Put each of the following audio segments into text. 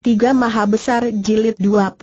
Tiga Maha Besar Jilid 24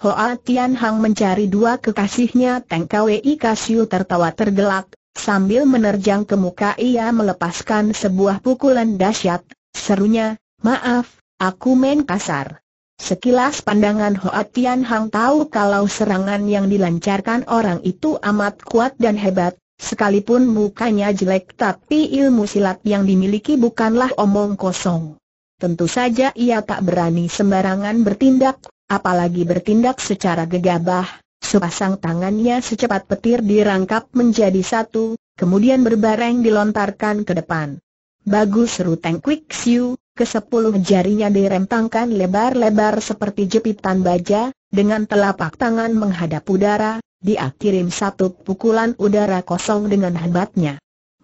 Hoa Tian Hang mencari dua kekasihnya Teng Kwei Kasiu tertawa tergelak, sambil menerjang ke muka ia melepaskan sebuah pukulan dahsyat, serunya, maaf, aku main kasar. Sekilas pandangan Hoa Tian Hang tahu kalau serangan yang dilancarkan orang itu amat kuat dan hebat, sekalipun mukanya jelek tapi ilmu silat yang dimiliki bukanlah omong kosong tentu saja ia tak berani sembarangan bertindak, apalagi bertindak secara gegabah. Sepasang tangannya secepat petir dirangkap menjadi satu, kemudian berbareng dilontarkan ke depan. Bagus seru Teng Kwik Siu, sepuluh jarinya direntangkan lebar-lebar seperti jepitan baja, dengan telapak tangan menghadap udara, dia satu pukulan udara kosong dengan hebatnya.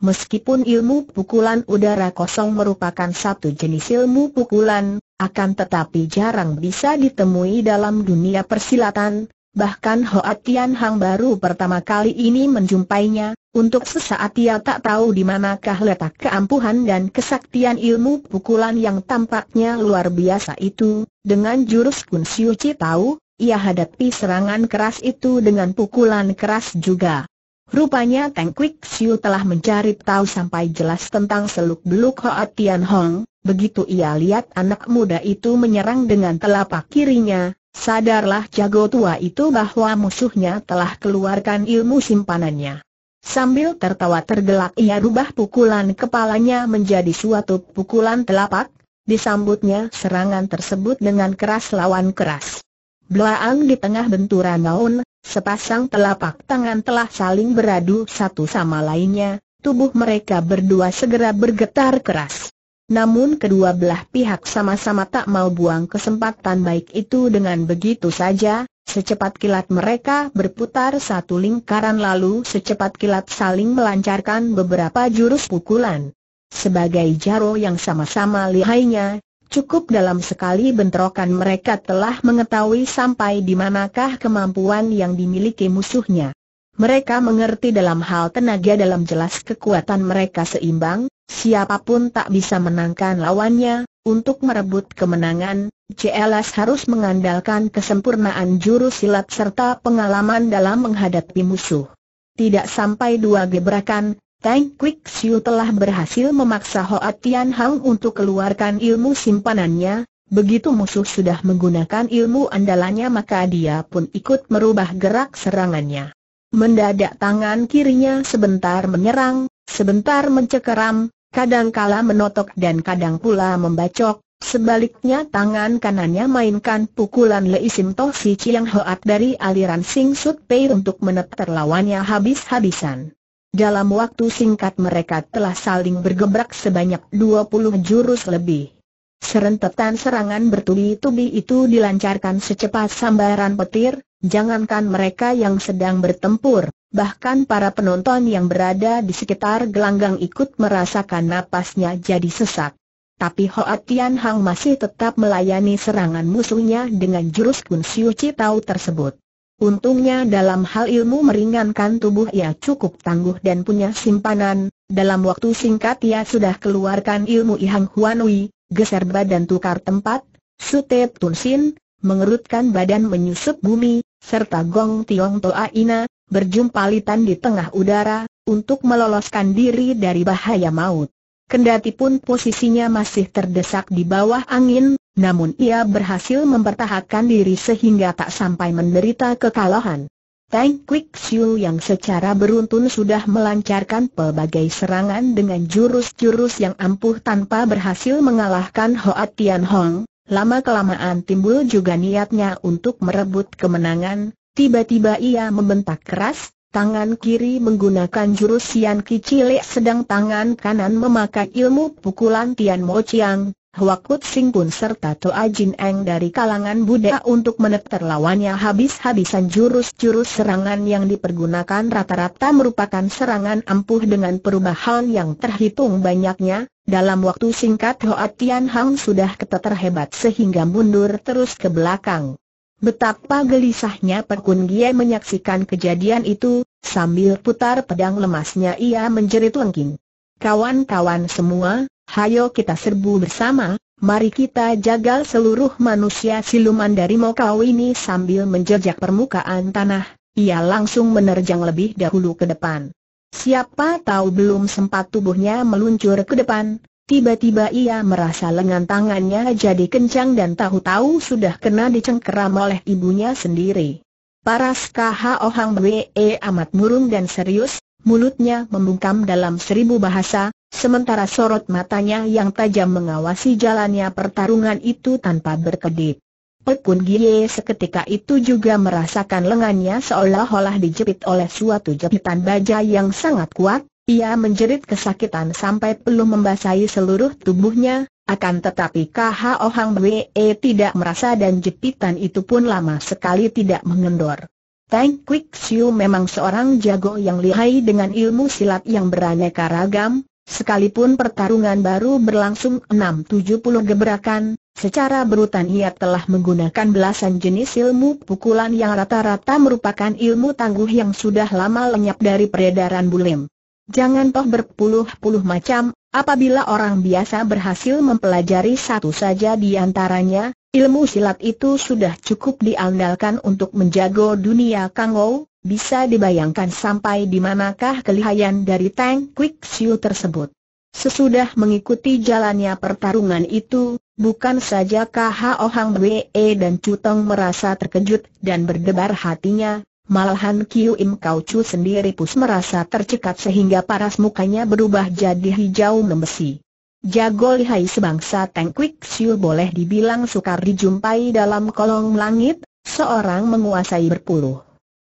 Meskipun ilmu pukulan udara kosong merupakan satu jenis ilmu pukulan, akan tetapi jarang bisa ditemui dalam dunia persilatan, bahkan Hoa Tian Hang baru pertama kali ini menjumpainya, untuk sesaat ia tak tahu di manakah letak keampuhan dan kesaktian ilmu pukulan yang tampaknya luar biasa itu, dengan jurus Kun Siu Chi tahu, ia hadapi serangan keras itu dengan pukulan keras juga. Rupanya Teng Kwik Siu telah mencari tahu sampai jelas tentang seluk-beluk Hoa Tian Hong, begitu ia lihat anak muda itu menyerang dengan telapak kirinya, sadarlah jago tua itu bahwa musuhnya telah keluarkan ilmu simpanannya. Sambil tertawa tergelak ia rubah pukulan kepalanya menjadi suatu pukulan telapak, disambutnya serangan tersebut dengan keras lawan keras. Blaang di tengah benturan gaun. Sepasang telapak tangan telah saling beradu satu sama lainnya, tubuh mereka berdua segera bergetar keras. Namun kedua belah pihak sama-sama tak mau buang kesempatan baik itu dengan begitu saja, secepat kilat mereka berputar satu lingkaran lalu secepat kilat saling melancarkan beberapa jurus pukulan. Sebagai jaro yang sama-sama lihainya, Cukup dalam sekali bentrokan mereka telah mengetahui sampai di manakah kemampuan yang dimiliki musuhnya. Mereka mengerti dalam hal tenaga dalam jelas kekuatan mereka seimbang, siapapun tak bisa menangkan lawannya, untuk merebut kemenangan, CLS harus mengandalkan kesempurnaan juru silat serta pengalaman dalam menghadapi musuh. Tidak sampai dua gebrakan, Tang Quick Siu telah berhasil memaksa Hoa Tian Hang untuk keluarkan ilmu simpanannya, begitu musuh sudah menggunakan ilmu andalannya maka dia pun ikut merubah gerak serangannya. Mendadak tangan kirinya sebentar menyerang, sebentar mencekaram, kadangkala menotok dan kadang pula membacok, Sebaliknya tangan kanannya mainkan pukulan Lei Sim Toh Si Chiang Hoat dari aliran Sing Sut Pei untuk meneter lawannya habis-habisan. Dalam waktu singkat mereka telah saling bergebrak sebanyak 20 jurus lebih. Serentetan serangan bertubi-tubi itu dilancarkan secepat sambaran petir, jangankan mereka yang sedang bertempur, bahkan para penonton yang berada di sekitar gelanggang ikut merasakan napasnya jadi sesak. Tapi Hoa Tian Hang masih tetap melayani serangan musuhnya dengan jurus Kun Siu Chi Tau tersebut. Untungnya dalam hal ilmu meringankan tubuh ia cukup tangguh dan punya simpanan, dalam waktu singkat ia sudah keluarkan ilmu Ihang Huanui, geser badan tukar tempat, sutep tunsin, mengerutkan badan menyusup bumi, serta gong tiong toa ina, berjumpa litan di tengah udara, untuk meloloskan diri dari bahaya maut. Kendati pun posisinya masih terdesak di bawah angin, namun ia berhasil mempertahankan diri sehingga tak sampai menderita kekalahan. Tang Quick Siu yang secara beruntun sudah melancarkan pelbagai serangan dengan jurus-jurus yang ampuh tanpa berhasil mengalahkan Hoa Tian Hong, lama-kelamaan timbul juga niatnya untuk merebut kemenangan, tiba-tiba ia membentak keras, tangan kiri menggunakan jurus Sian Ki sedang tangan kanan memakai ilmu pukulan Tian Mo Chiang, Waktu Kut Sing pun serta Toa Jin Eng dari kalangan Buddha untuk meneter lawannya habis-habisan jurus-jurus serangan yang dipergunakan rata-rata merupakan serangan ampuh dengan perubahan yang terhitung banyaknya, dalam waktu singkat Hoa Tian Hang sudah keteter hebat sehingga mundur terus ke belakang. Betapa gelisahnya Perkun Gie menyaksikan kejadian itu, sambil putar pedang lemasnya ia menjerit lengking. Kawan-kawan semua, Hayo kita serbu bersama, mari kita jagal seluruh manusia siluman dari Mokau ini sambil menjejak permukaan tanah, ia langsung menerjang lebih dahulu ke depan. Siapa tahu belum sempat tubuhnya meluncur ke depan, tiba-tiba ia merasa lengan tangannya jadi kencang dan tahu-tahu sudah kena dicengkeram oleh ibunya sendiri. Paras KHO Ohang Bwe amat murung dan serius, mulutnya membungkam dalam seribu bahasa, sementara sorot matanya yang tajam mengawasi jalannya pertarungan itu tanpa berkedip. Pekun Gie seketika itu juga merasakan lengannya seolah-olah dijepit oleh suatu jepitan baja yang sangat kuat, ia menjerit kesakitan sampai peluh membasahi seluruh tubuhnya, akan tetapi KH Ohang Bwe tidak merasa dan jepitan itu pun lama sekali tidak mengendor. Tang Quick Siu memang seorang jago yang lihai dengan ilmu silat yang beraneka ragam, sekalipun pertarungan baru berlangsung enam tujuh puluh gebrakan, secara berutan ia telah menggunakan belasan jenis ilmu pukulan yang rata-rata merupakan ilmu tangguh yang sudah lama lenyap dari peredaran bulim. Jangan toh berpuluh-puluh macam, apabila orang biasa berhasil mempelajari satu saja di antaranya, Ilmu silat itu sudah cukup diandalkan untuk menjago dunia Kang Ou, bisa dibayangkan sampai di manakah kelihayan dari Tang Quick Siu tersebut. Sesudah mengikuti jalannya pertarungan itu, bukan saja Kh Hang Wee dan Tong merasa terkejut dan berdebar hatinya, malahan Kiu Im Kau Chu sendiri pus merasa tercekat sehingga paras mukanya berubah jadi hijau membesi. Jago lihai sebangsa Teng Kwik Siu boleh dibilang sukar dijumpai dalam kolong langit, seorang menguasai berpuluh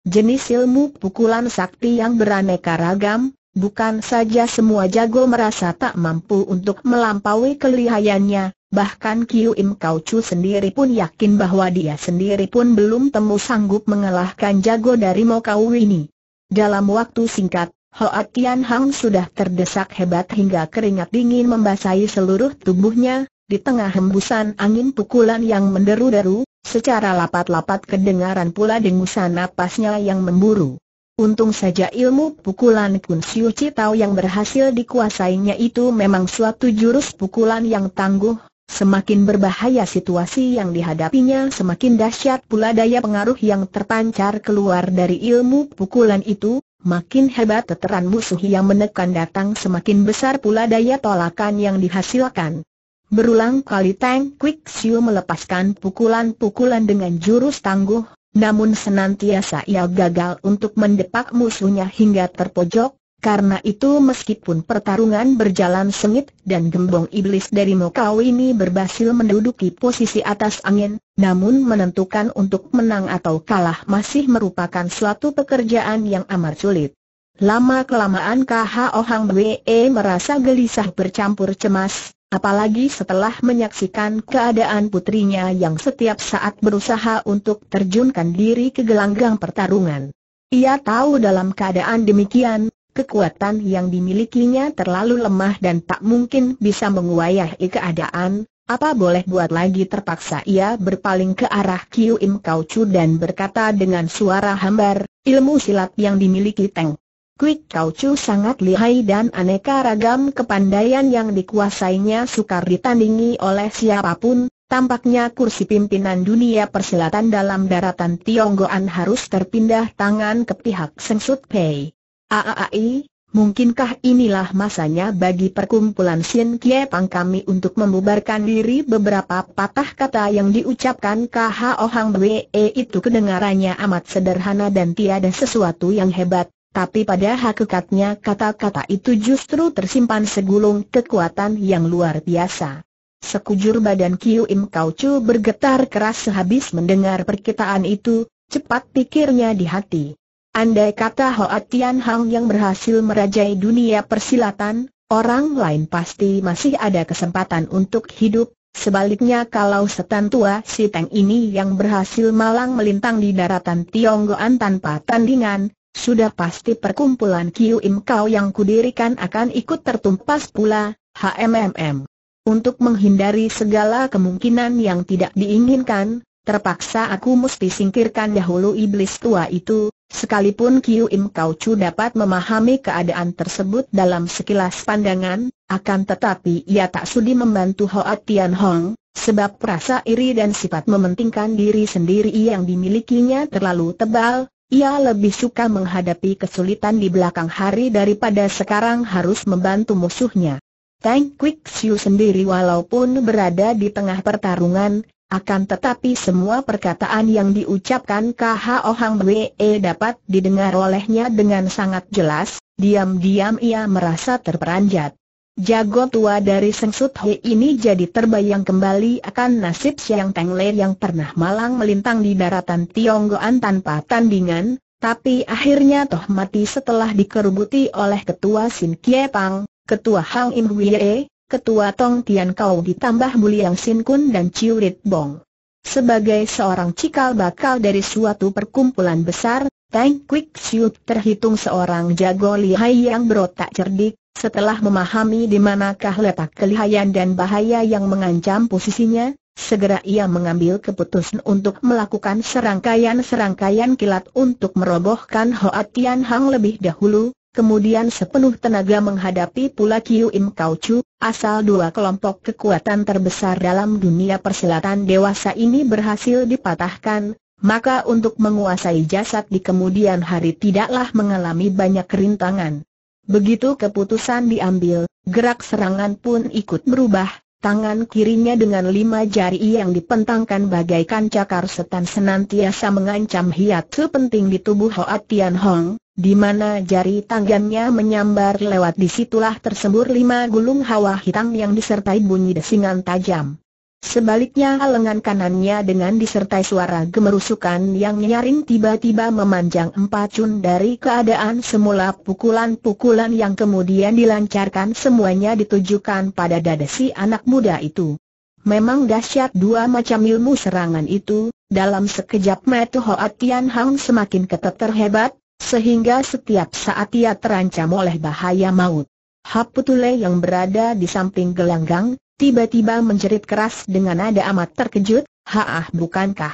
jenis ilmu pukulan sakti yang beraneka ragam, bukan saja semua jago merasa tak mampu untuk melampaui kelihayannya, bahkan Kiu Im Kau Chu sendiri pun yakin bahwa dia sendiri pun belum temu sanggup mengalahkan jago dari Mokau ini. Dalam waktu singkat, Hoa Tian Hang sudah terdesak hebat hingga keringat dingin membasahi seluruh tubuhnya, di tengah hembusan angin pukulan yang menderu-deru, secara lapat-lapat kedengaran pula dengusan napasnya yang memburu. Untung saja ilmu pukulan Kun Siu Citao yang berhasil dikuasainya itu memang suatu jurus pukulan yang tangguh, Semakin berbahaya situasi yang dihadapinya semakin dahsyat pula daya pengaruh yang terpancar keluar dari ilmu pukulan itu, Makin hebat teteran musuh yang menekan datang semakin besar pula daya tolakan yang dihasilkan. Berulang kali Tang Quick Siu melepaskan pukulan-pukulan dengan jurus tangguh, namun senantiasa ia gagal untuk mendepak musuhnya hingga terpojok, karena itu meskipun pertarungan berjalan sengit dan gembong iblis dari Mokau ini berhasil menduduki posisi atas angin, namun menentukan untuk menang atau kalah masih merupakan suatu pekerjaan yang amat sulit. Lama-kelamaan KH Ohang Wee merasa gelisah bercampur cemas, apalagi setelah menyaksikan keadaan putrinya yang setiap saat berusaha untuk terjunkan diri ke gelanggang pertarungan. Ia tahu dalam keadaan demikian, Kekuatan yang dimilikinya terlalu lemah dan tak mungkin bisa menguayahi keadaan, apa boleh buat lagi terpaksa ia berpaling ke arah Kiu Im Kau Chu dan berkata dengan suara hambar, ilmu silat yang dimiliki Teng. Quick Kau Chu sangat lihai dan aneka ragam kepandaian yang dikuasainya sukar ditandingi oleh siapapun, tampaknya kursi pimpinan dunia persilatan dalam daratan Tionggoan harus terpindah tangan ke pihak Seng Sut Pei. Aai, mungkinkah inilah masanya bagi perkumpulan Sien Kie Pang kami untuk membubarkan diri beberapa patah kata yang diucapkan KHO Hang Bwe e itu kedengarannya amat sederhana dan tiada sesuatu yang hebat, tapi pada hakikatnya kata-kata itu justru tersimpan segulung kekuatan yang luar biasa. Sekujur badan Kiu Im Kau Chu bergetar keras sehabis mendengar perkataan itu, cepat pikirnya di hati. Andai kata Hoa Tian Hang yang berhasil merajai dunia persilatan, orang lain pasti masih ada kesempatan untuk hidup, sebaliknya kalau setan tua si Teng ini yang berhasil malang melintang di daratan Tionggoan tanpa tandingan, sudah pasti perkumpulan Kiu Im Kau yang kudirikan akan ikut tertumpas pula, HMMM. Untuk menghindari segala kemungkinan yang tidak diinginkan, Terpaksa aku mesti singkirkan dahulu iblis tua itu, sekalipun Kiu Im Kau Chu dapat memahami keadaan tersebut dalam sekilas pandangan, akan tetapi ia tak sudi membantu Hoa Tian Hong, sebab rasa iri dan sifat mementingkan diri sendiri yang dimilikinya terlalu tebal, ia lebih suka menghadapi kesulitan di belakang hari daripada sekarang harus membantu musuhnya. Tang Quick Siu sendiri walaupun berada di tengah pertarungan, akan tetapi semua perkataan yang diucapkan Kh Ohang Wee dapat didengar olehnya dengan sangat jelas, diam-diam ia merasa terperanjat. Jago tua dari Seng Sut Hei ini jadi terbayang kembali akan nasib Siang Teng Le yang pernah malang melintang di daratan Tionggoan tanpa tandingan, tapi akhirnya toh mati setelah dikerubuti oleh Ketua Sin Kie Pang, Ketua Hang Im Wee. E, Ketua Tong Tian Kau ditambah Buliang Sin Kun dan Chiu Rit Bong. Sebagai seorang cikal bakal dari suatu perkumpulan besar, Tang Quick Siu terhitung seorang jago lihai yang berotak cerdik, setelah memahami di manakah letak kelihayan dan bahaya yang mengancam posisinya, segera ia mengambil keputusan untuk melakukan serangkaian-serangkaian kilat untuk merobohkan Hoa Tian Hang lebih dahulu, kemudian sepenuh tenaga menghadapi pula Kiu Im Kau Chu, asal dua kelompok kekuatan terbesar dalam dunia persilatan dewasa ini berhasil dipatahkan, maka untuk menguasai jasad di kemudian hari tidaklah mengalami banyak kerintangan. Begitu keputusan diambil, gerak serangan pun ikut berubah, tangan kirinya dengan lima jari yang dipentangkan bagaikan cakar setan senantiasa mengancam hiat penting di tubuh Hoa Tian Hong, di mana jari tangannya menyambar lewat disitulah tersembur lima gulung hawa hitam yang disertai bunyi desingan tajam. Sebaliknya lengan kanannya dengan disertai suara gemerusukan yang nyaring tiba-tiba memanjang empat cun dari keadaan semula pukulan-pukulan yang kemudian dilancarkan semuanya ditujukan pada dada si anak muda itu. Memang dahsyat dua macam ilmu serangan itu, dalam sekejap metu Hoa Tian Hang semakin ketat terhebat, sehingga setiap saat ia terancam oleh bahaya maut. Haputule yang berada di samping gelanggang, tiba-tiba menjerit keras dengan nada amat terkejut, haah bukankah?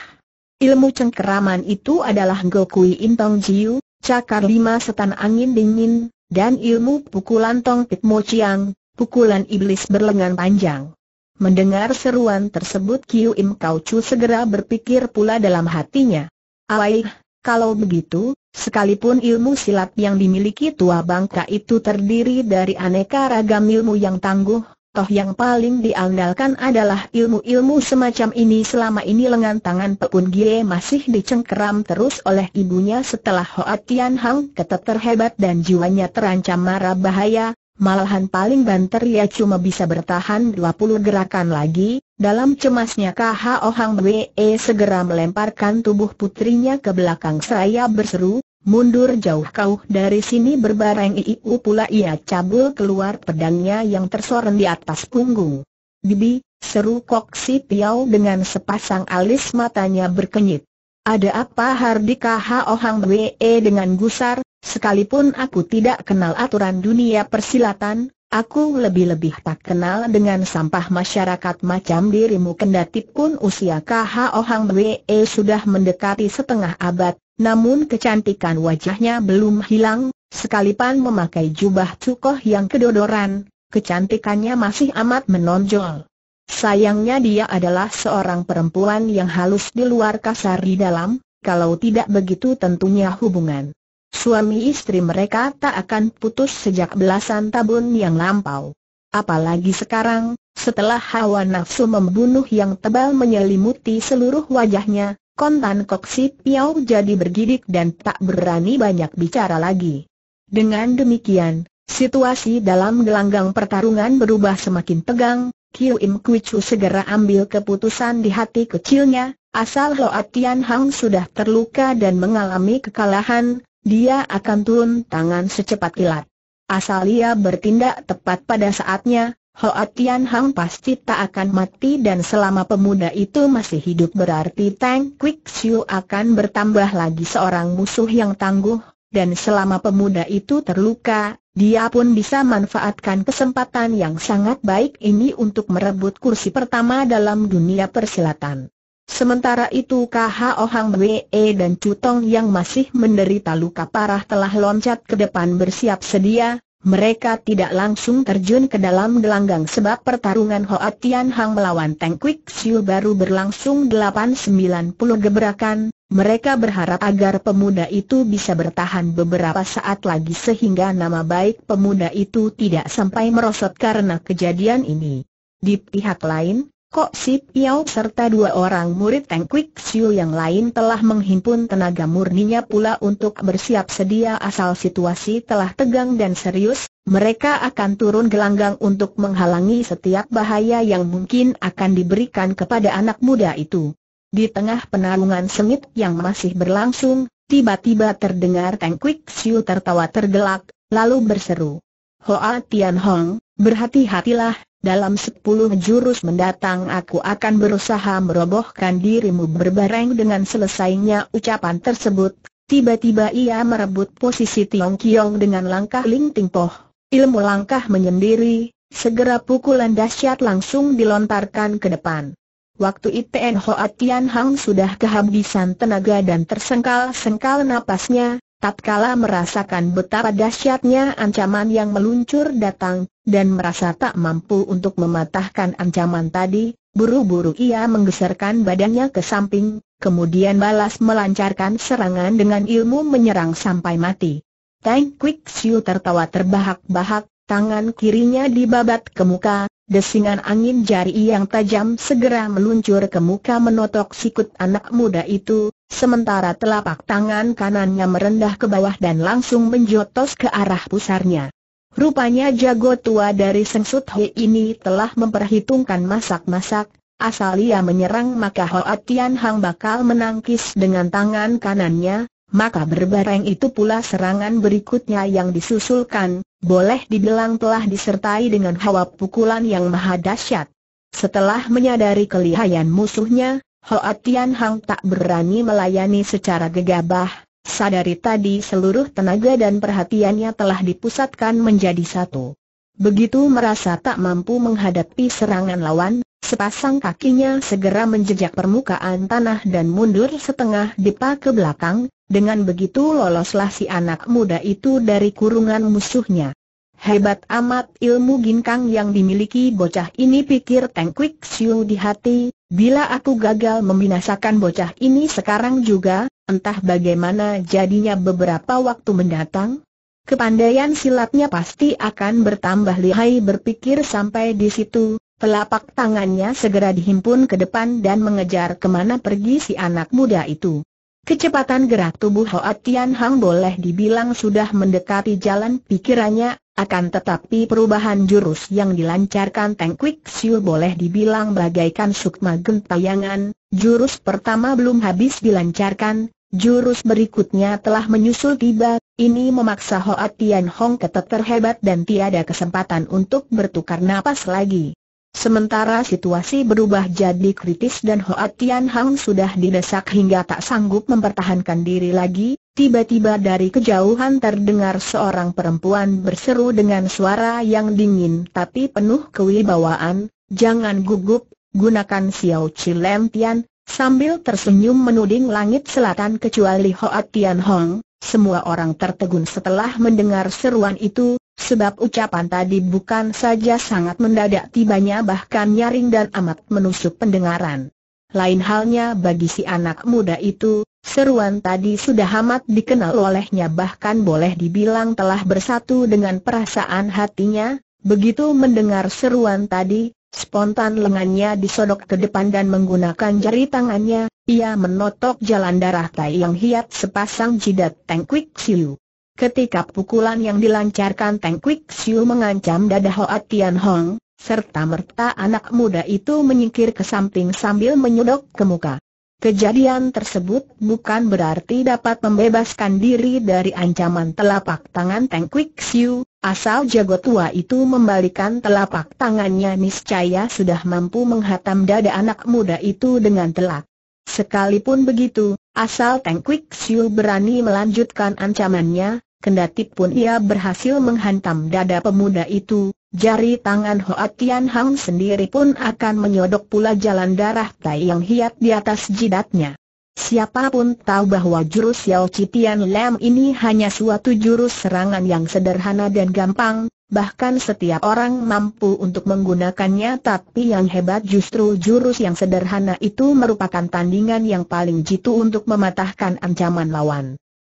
Ilmu cengkeraman itu adalah Gokui Intong Jiu, cakar lima setan angin dingin, dan ilmu pukulan Tong Pit Mo Chiang, pukulan iblis berlengan panjang. Mendengar seruan tersebut Kiu Im Kau Chu segera berpikir pula dalam hatinya. Awaih, kalau begitu, Sekalipun ilmu silat yang dimiliki tua bangka itu terdiri dari aneka ragam ilmu yang tangguh, toh yang paling diandalkan adalah ilmu-ilmu semacam ini selama ini lengan tangan Pekun Gie masih dicengkeram terus oleh ibunya setelah Hoa Tian Hang keteter hebat dan jiwanya terancam marah bahaya, malahan paling banter ya cuma bisa bertahan 20 gerakan lagi, dalam cemasnya KHO Hang Wee segera melemparkan tubuh putrinya ke belakang seraya berseru, Mundur jauh kau dari sini berbareng iu pula ia cabul keluar pedangnya yang tersorong di atas punggung. Bibi, seru Kok Si Piau dengan sepasang alis matanya berkenyit. Ada apa Hardika Hao Wee dengan gusar, sekalipun aku tidak kenal aturan dunia persilatan, Aku lebih-lebih tak kenal dengan sampah masyarakat macam dirimu kendati pun usia KHO Hang Wee sudah mendekati setengah abad, namun kecantikan wajahnya belum hilang, sekalipun memakai jubah cukoh yang kedodoran, kecantikannya masih amat menonjol. Sayangnya dia adalah seorang perempuan yang halus di luar kasar di dalam, kalau tidak begitu tentunya hubungan suami istri mereka tak akan putus sejak belasan tahun yang lampau. Apalagi sekarang, setelah hawa nafsu membunuh yang tebal menyelimuti seluruh wajahnya, Kontan Koksi Piau jadi bergidik dan tak berani banyak bicara lagi. Dengan demikian, situasi dalam gelanggang pertarungan berubah semakin tegang, Kiu Im Kui Chu segera ambil keputusan di hati kecilnya, asal Hoa Tian Hang sudah terluka dan mengalami kekalahan, dia akan turun tangan secepat kilat. Asal ia bertindak tepat pada saatnya, Hoa Tian Hang pasti tak akan mati dan selama pemuda itu masih hidup berarti Tang Quick Siu akan bertambah lagi seorang musuh yang tangguh, dan selama pemuda itu terluka, dia pun bisa manfaatkan kesempatan yang sangat baik ini untuk merebut kursi pertama dalam dunia persilatan. Sementara itu KHO Hang Wee dan Cutong yang masih menderita luka parah telah loncat ke depan bersiap sedia, mereka tidak langsung terjun ke dalam gelanggang sebab pertarungan Hoa Tian Hang melawan Teng Kwik Siu baru berlangsung 8-90 gebrakan, mereka berharap agar pemuda itu bisa bertahan beberapa saat lagi sehingga nama baik pemuda itu tidak sampai merosot karena kejadian ini. Di pihak lain, Kok Sip Yao serta dua orang murid Teng Kwik Siu yang lain telah menghimpun tenaga murninya pula untuk bersiap sedia asal situasi telah tegang dan serius, mereka akan turun gelanggang untuk menghalangi setiap bahaya yang mungkin akan diberikan kepada anak muda itu. Di tengah penarungan sengit yang masih berlangsung, tiba-tiba terdengar Teng Kwik Siu tertawa tergelak, lalu berseru. Hoa Tian Hong, berhati-hatilah, dalam sepuluh jurus mendatang aku akan berusaha merobohkan dirimu berbareng dengan selesainya ucapan tersebut. Tiba-tiba ia merebut posisi Tiong Kiong dengan langkah Ling Ting Poh. Ilmu langkah menyendiri, segera pukulan dahsyat langsung dilontarkan ke depan. Waktu ITN Hoa Tian Hang sudah kehabisan tenaga dan tersengkal-sengkal napasnya, Tatkala merasakan betapa dahsyatnya ancaman yang meluncur datang, dan merasa tak mampu untuk mematahkan ancaman tadi, buru-buru ia menggeserkan badannya ke samping, kemudian balas melancarkan serangan dengan ilmu menyerang sampai mati. Tang Quick Siu tertawa terbahak-bahak, tangan kirinya dibabat ke muka, Desingan angin jari yang tajam segera meluncur ke muka menotok sikut anak muda itu, sementara telapak tangan kanannya merendah ke bawah dan langsung menjotos ke arah pusarnya. Rupanya jago tua dari Seng Sut Hui ini telah memperhitungkan masak-masak, asal ia menyerang maka Hoa Tian Hang bakal menangkis dengan tangan kanannya, maka berbareng itu pula serangan berikutnya yang disusulkan, boleh dibilang telah disertai dengan hawa pukulan yang maha dahsyat. Setelah menyadari kelihayan musuhnya, Hoa Tian Hang tak berani melayani secara gegabah, sadari tadi seluruh tenaga dan perhatiannya telah dipusatkan menjadi satu. Begitu merasa tak mampu menghadapi serangan lawan, Sepasang kakinya segera menjejak permukaan tanah dan mundur setengah depa ke belakang, dengan begitu loloslah si anak muda itu dari kurungan musuhnya. Hebat amat ilmu ginkang yang dimiliki bocah ini pikir Teng Kwik Siu di hati, bila aku gagal membinasakan bocah ini sekarang juga, entah bagaimana jadinya beberapa waktu mendatang, Kepandaian silatnya pasti akan bertambah lihai berpikir sampai di situ, Telapak tangannya segera dihimpun ke depan dan mengejar kemana pergi si anak muda itu. Kecepatan gerak tubuh Hoa Tian Hang boleh dibilang sudah mendekati jalan pikirannya, akan tetapi perubahan jurus yang dilancarkan Teng Kwik Siu boleh dibilang bagaikan sukma gentayangan, jurus pertama belum habis dilancarkan, jurus berikutnya telah menyusul tiba, ini memaksa Hoa Tian Hong ketet terhebat dan tiada kesempatan untuk bertukar napas lagi. Sementara situasi berubah jadi kritis dan Hoa Tian Hang sudah didesak hingga tak sanggup mempertahankan diri lagi, tiba-tiba dari kejauhan terdengar seorang perempuan berseru dengan suara yang dingin tapi penuh kewibawaan, jangan gugup, gunakan Xiao Chi Lem Tian, sambil tersenyum menuding langit selatan kecuali Hoa Tian Hang. Semua orang tertegun setelah mendengar seruan itu, Sebab ucapan tadi bukan saja sangat mendadak tibanya bahkan nyaring dan amat menusuk pendengaran. Lain halnya bagi si anak muda itu, seruan tadi sudah amat dikenal olehnya bahkan boleh dibilang telah bersatu dengan perasaan hatinya, begitu mendengar seruan tadi, spontan lengannya disodok ke depan dan menggunakan jari tangannya, ia menotok jalan darah tai yang hiat sepasang jidat Tengkwik Siu. Ketika pukulan yang dilancarkan Teng Kwik Siu mengancam dada Hoat Tian Hong, serta merta anak muda itu menyingkir ke samping sambil menyodok ke muka. Kejadian tersebut bukan berarti dapat membebaskan diri dari ancaman telapak tangan Teng Kwik Siu, asal jago tua itu membalikan telapak tangannya niscaya sudah mampu menghatam dada anak muda itu dengan telak. Sekalipun begitu, asal Teng Kwik Siu berani melanjutkan ancamannya, Kendati pun ia berhasil menghantam dada pemuda itu, jari tangan Hoa Tian Hang sendiri pun akan menyodok pula jalan darah Tai yang hiat di atas jidatnya. Siapapun tahu bahwa jurus Yao Citian Lam ini hanya suatu jurus serangan yang sederhana dan gampang, bahkan setiap orang mampu untuk menggunakannya tapi yang hebat justru jurus yang sederhana itu merupakan tandingan yang paling jitu untuk mematahkan ancaman lawan.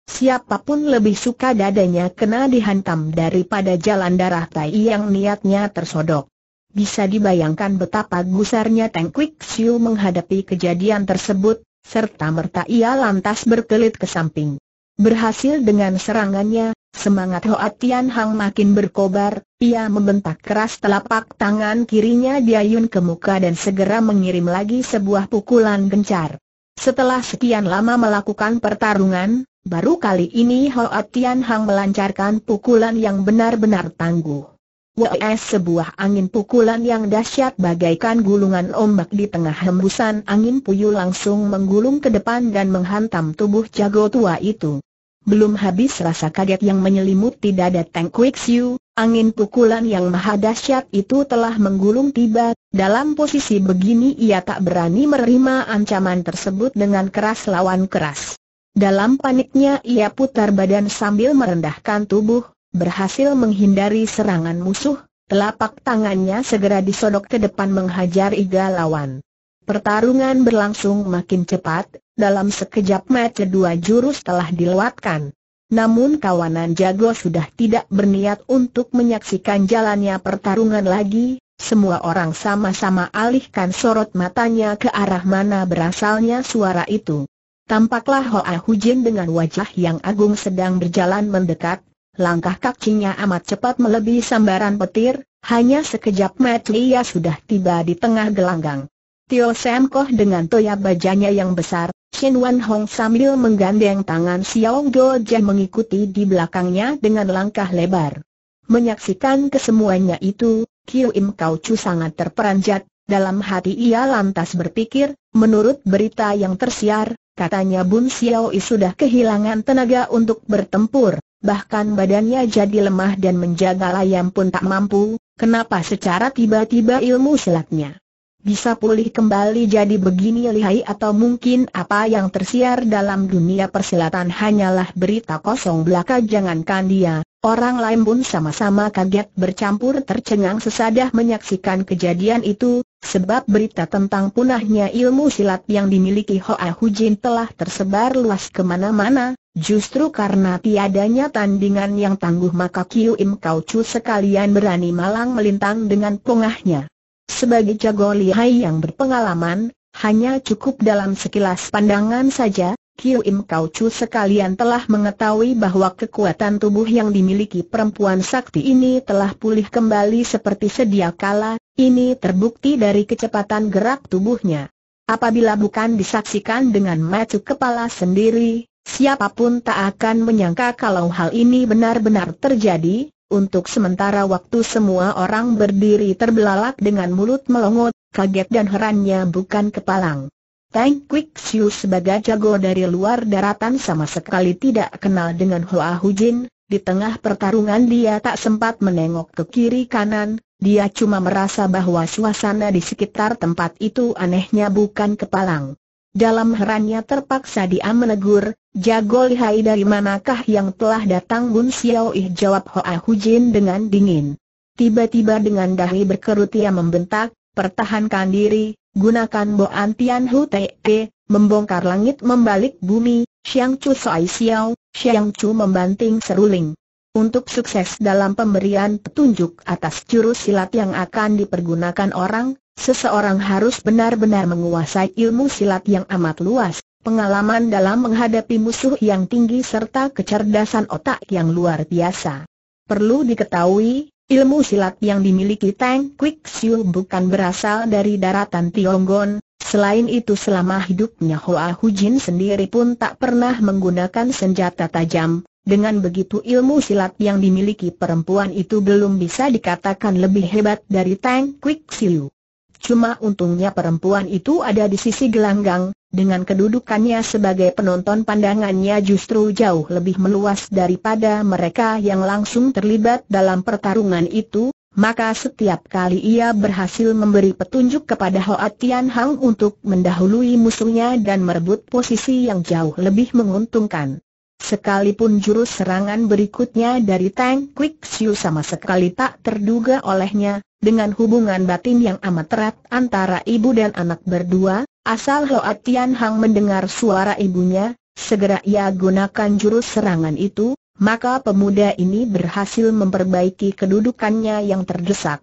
Siapapun lebih suka dadanya kena dihantam daripada jalan darah Tai yang niatnya tersodok. Bisa dibayangkan betapa gusarnya Teng Kwik Siu menghadapi kejadian tersebut, serta merta ia lantas berkelit ke samping. Berhasil dengan serangannya, semangat Hoa Tian Hang makin berkobar, ia membentak keras telapak tangan kirinya diayun ke muka dan segera mengirim lagi sebuah pukulan gencar. Setelah sekian lama melakukan pertarungan, Baru kali ini Hoa Tian Hang melancarkan pukulan yang benar-benar tangguh. Wes sebuah angin pukulan yang dahsyat bagaikan gulungan ombak di tengah hembusan angin puyuh langsung menggulung ke depan dan menghantam tubuh jago tua itu. Belum habis rasa kaget yang menyelimuti dada Teng Kwik angin pukulan yang maha dahsyat itu telah menggulung tiba, dalam posisi begini ia tak berani menerima ancaman tersebut dengan keras lawan keras. Dalam paniknya ia putar badan sambil merendahkan tubuh, berhasil menghindari serangan musuh, telapak tangannya segera disodok ke depan menghajar iga lawan. Pertarungan berlangsung makin cepat, dalam sekejap mata dua jurus telah dilewatkan. Namun kawanan jago sudah tidak berniat untuk menyaksikan jalannya pertarungan lagi, semua orang sama-sama alihkan sorot matanya ke arah mana berasalnya suara itu. Tampaklah Hoa Hujin dengan wajah yang agung sedang berjalan mendekat, langkah kakinya amat cepat melebihi sambaran petir, hanya sekejap mata ia sudah tiba di tengah gelanggang. Tio Sam Koh dengan toya bajanya yang besar, Shen Wan Hong sambil menggandeng tangan Xiao Go Jie mengikuti di belakangnya dengan langkah lebar. Menyaksikan kesemuanya itu, Kiu Im Kau Chu sangat terperanjat, dalam hati ia lantas berpikir, menurut berita yang tersiar, Katanya Bun Yi sudah kehilangan tenaga untuk bertempur, bahkan badannya jadi lemah dan menjaga layam pun tak mampu, kenapa secara tiba-tiba ilmu silatnya bisa pulih kembali jadi begini lihai atau mungkin apa yang tersiar dalam dunia persilatan hanyalah berita kosong belaka jangankan dia, Orang lain pun sama-sama kaget bercampur tercengang sesadah menyaksikan kejadian itu, sebab berita tentang punahnya ilmu silat yang dimiliki Hoa Hujin telah tersebar luas kemana-mana, justru karena tiadanya tandingan yang tangguh maka Kiu Im Kau Chu sekalian berani malang melintang dengan pungahnya. Sebagai jago lihai yang berpengalaman, hanya cukup dalam sekilas pandangan saja, Kiu Im Kau Chu sekalian telah mengetahui bahwa kekuatan tubuh yang dimiliki perempuan sakti ini telah pulih kembali seperti sedia kala, ini terbukti dari kecepatan gerak tubuhnya. Apabila bukan disaksikan dengan macu kepala sendiri, siapapun tak akan menyangka kalau hal ini benar-benar terjadi. Untuk sementara waktu semua orang berdiri terbelalak dengan mulut melongot, kaget dan herannya bukan kepalang. Tang Quick Siu sebagai jago dari luar daratan sama sekali tidak kenal dengan Hoa Hu Jin, di tengah pertarungan dia tak sempat menengok ke kiri kanan, dia cuma merasa bahwa suasana di sekitar tempat itu anehnya bukan kepalang. Dalam herannya terpaksa dia menegur, jago lihai dari manakah yang telah datang Bun Xiao Ih jawab Hoa Hu Jin dengan dingin. Tiba-tiba dengan dahi berkerut ia membentak, pertahankan diri, Gunakan Bo Tian Hu Te, membongkar langit membalik bumi, Xiang Chu Sai Xiao, Xiang Chu membanting seruling. Untuk sukses dalam pemberian petunjuk atas jurus silat yang akan dipergunakan orang, seseorang harus benar-benar menguasai ilmu silat yang amat luas, pengalaman dalam menghadapi musuh yang tinggi serta kecerdasan otak yang luar biasa. Perlu diketahui, Ilmu silat yang dimiliki Tang Quick Siu bukan berasal dari daratan Tionggon, selain itu selama hidupnya Hoa Jin sendiri pun tak pernah menggunakan senjata tajam, dengan begitu ilmu silat yang dimiliki perempuan itu belum bisa dikatakan lebih hebat dari Tang Quick Siu. Cuma untungnya perempuan itu ada di sisi gelanggang, dengan kedudukannya sebagai penonton pandangannya justru jauh lebih meluas daripada mereka yang langsung terlibat dalam pertarungan itu, maka setiap kali ia berhasil memberi petunjuk kepada Hoa Tian Hang untuk mendahului musuhnya dan merebut posisi yang jauh lebih menguntungkan. Sekalipun jurus serangan berikutnya dari Tang Quick Siu sama sekali tak terduga olehnya, dengan hubungan batin yang amat erat antara ibu dan anak berdua, asal Hoa Tian Hang mendengar suara ibunya, segera ia gunakan jurus serangan itu, maka pemuda ini berhasil memperbaiki kedudukannya yang terdesak.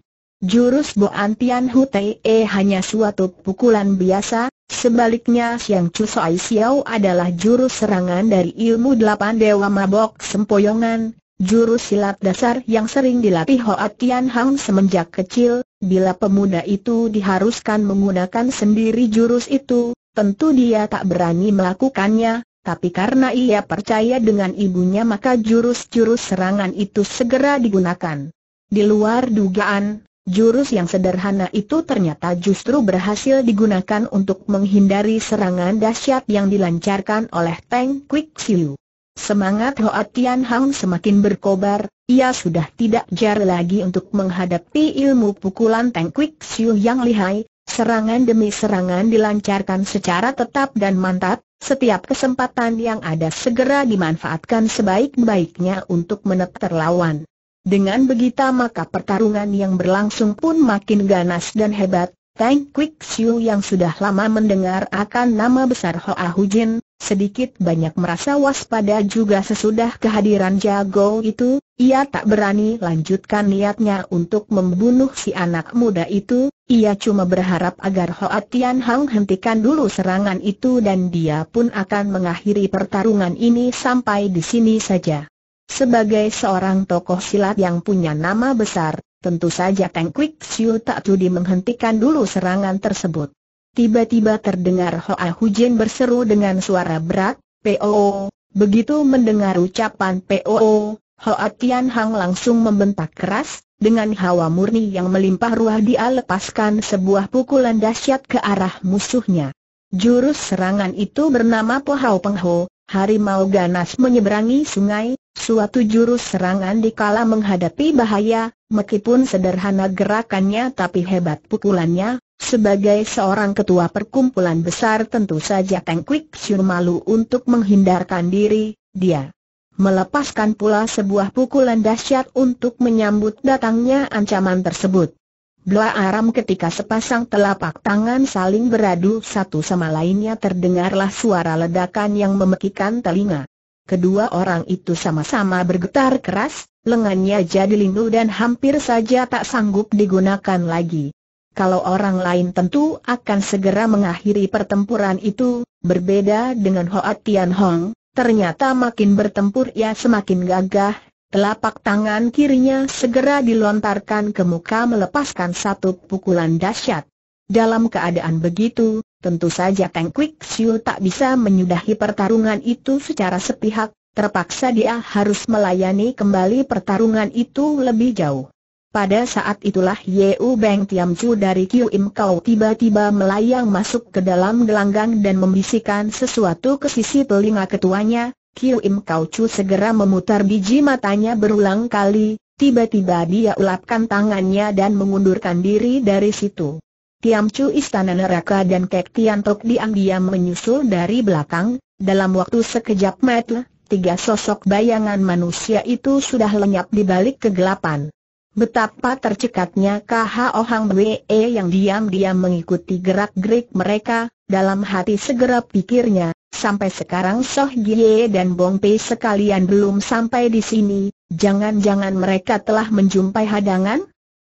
Jurus Boan Tian Hu Tei e hanya suatu pukulan biasa, sebaliknya yang Chu Soai Xiao adalah jurus serangan dari ilmu delapan dewa mabok sempoyongan, jurus silat dasar yang sering dilatih Hoa Tian Hang semenjak kecil, bila pemuda itu diharuskan menggunakan sendiri jurus itu, tentu dia tak berani melakukannya, tapi karena ia percaya dengan ibunya maka jurus-jurus serangan itu segera digunakan. Di luar dugaan, Jurus yang sederhana itu ternyata justru berhasil digunakan untuk menghindari serangan dahsyat yang dilancarkan oleh Tang Quick Siu. Semangat Hoa Tian Hang semakin berkobar, ia sudah tidak jar lagi untuk menghadapi ilmu pukulan Tang Quick Siu yang lihai, serangan demi serangan dilancarkan secara tetap dan mantap, setiap kesempatan yang ada segera dimanfaatkan sebaik-baiknya untuk meneter lawan. Dengan begitu maka pertarungan yang berlangsung pun makin ganas dan hebat. Tang Quick Siu yang sudah lama mendengar akan nama besar Ho Hoa Hujin, sedikit banyak merasa waspada juga sesudah kehadiran Jago itu, ia tak berani lanjutkan niatnya untuk membunuh si anak muda itu, ia cuma berharap agar Hoa Tian Hang hentikan dulu serangan itu dan dia pun akan mengakhiri pertarungan ini sampai di sini saja. Sebagai seorang tokoh silat yang punya nama besar, tentu saja Teng Kwik Siu tak tudi menghentikan dulu serangan tersebut. Tiba-tiba terdengar Hoa Hujin berseru dengan suara berat, POO. Begitu mendengar ucapan POO, Hoa Tian Hang langsung membentak keras, dengan hawa murni yang melimpah ruah dia lepaskan sebuah pukulan dahsyat ke arah musuhnya. Jurus serangan itu bernama Pohau Pengho, harimau ganas menyeberangi sungai, suatu jurus serangan dikala menghadapi bahaya, meskipun sederhana gerakannya tapi hebat pukulannya, sebagai seorang ketua perkumpulan besar tentu saja Teng Kwik Chun malu untuk menghindarkan diri, dia melepaskan pula sebuah pukulan dahsyat untuk menyambut datangnya ancaman tersebut. Bla aram ketika sepasang telapak tangan saling beradu satu sama lainnya terdengarlah suara ledakan yang memekikan telinga. Kedua orang itu sama-sama bergetar keras, lengannya jadi lindu dan hampir saja tak sanggup digunakan lagi. Kalau orang lain tentu akan segera mengakhiri pertempuran itu, berbeda dengan Hoa Tian Hong, ternyata makin bertempur ia semakin gagah, telapak tangan kirinya segera dilontarkan ke muka melepaskan satu pukulan dahsyat. Dalam keadaan begitu, Tentu saja Teng Quick Siu tak bisa menyudahi pertarungan itu secara sepihak, terpaksa dia harus melayani kembali pertarungan itu lebih jauh. Pada saat itulah Yeu Beng Tiam Chu dari Kiu Im Kau tiba-tiba melayang masuk ke dalam gelanggang dan membisikkan sesuatu ke sisi telinga ketuanya, Kiu Im Kau Chu segera memutar biji matanya berulang kali, tiba-tiba dia ulapkan tangannya dan mengundurkan diri dari situ. Tiam Chu istana neraka dan Kek Tian Tok diam-diam menyusul dari belakang, dalam waktu sekejap metel, tiga sosok bayangan manusia itu sudah lenyap di balik kegelapan. Betapa tercekatnya KH Ohang Wee yang diam-diam mengikuti gerak-gerik mereka, dalam hati segera pikirnya, sampai sekarang Soh Gie dan Bong Pei sekalian belum sampai di sini, jangan-jangan mereka telah menjumpai hadangan?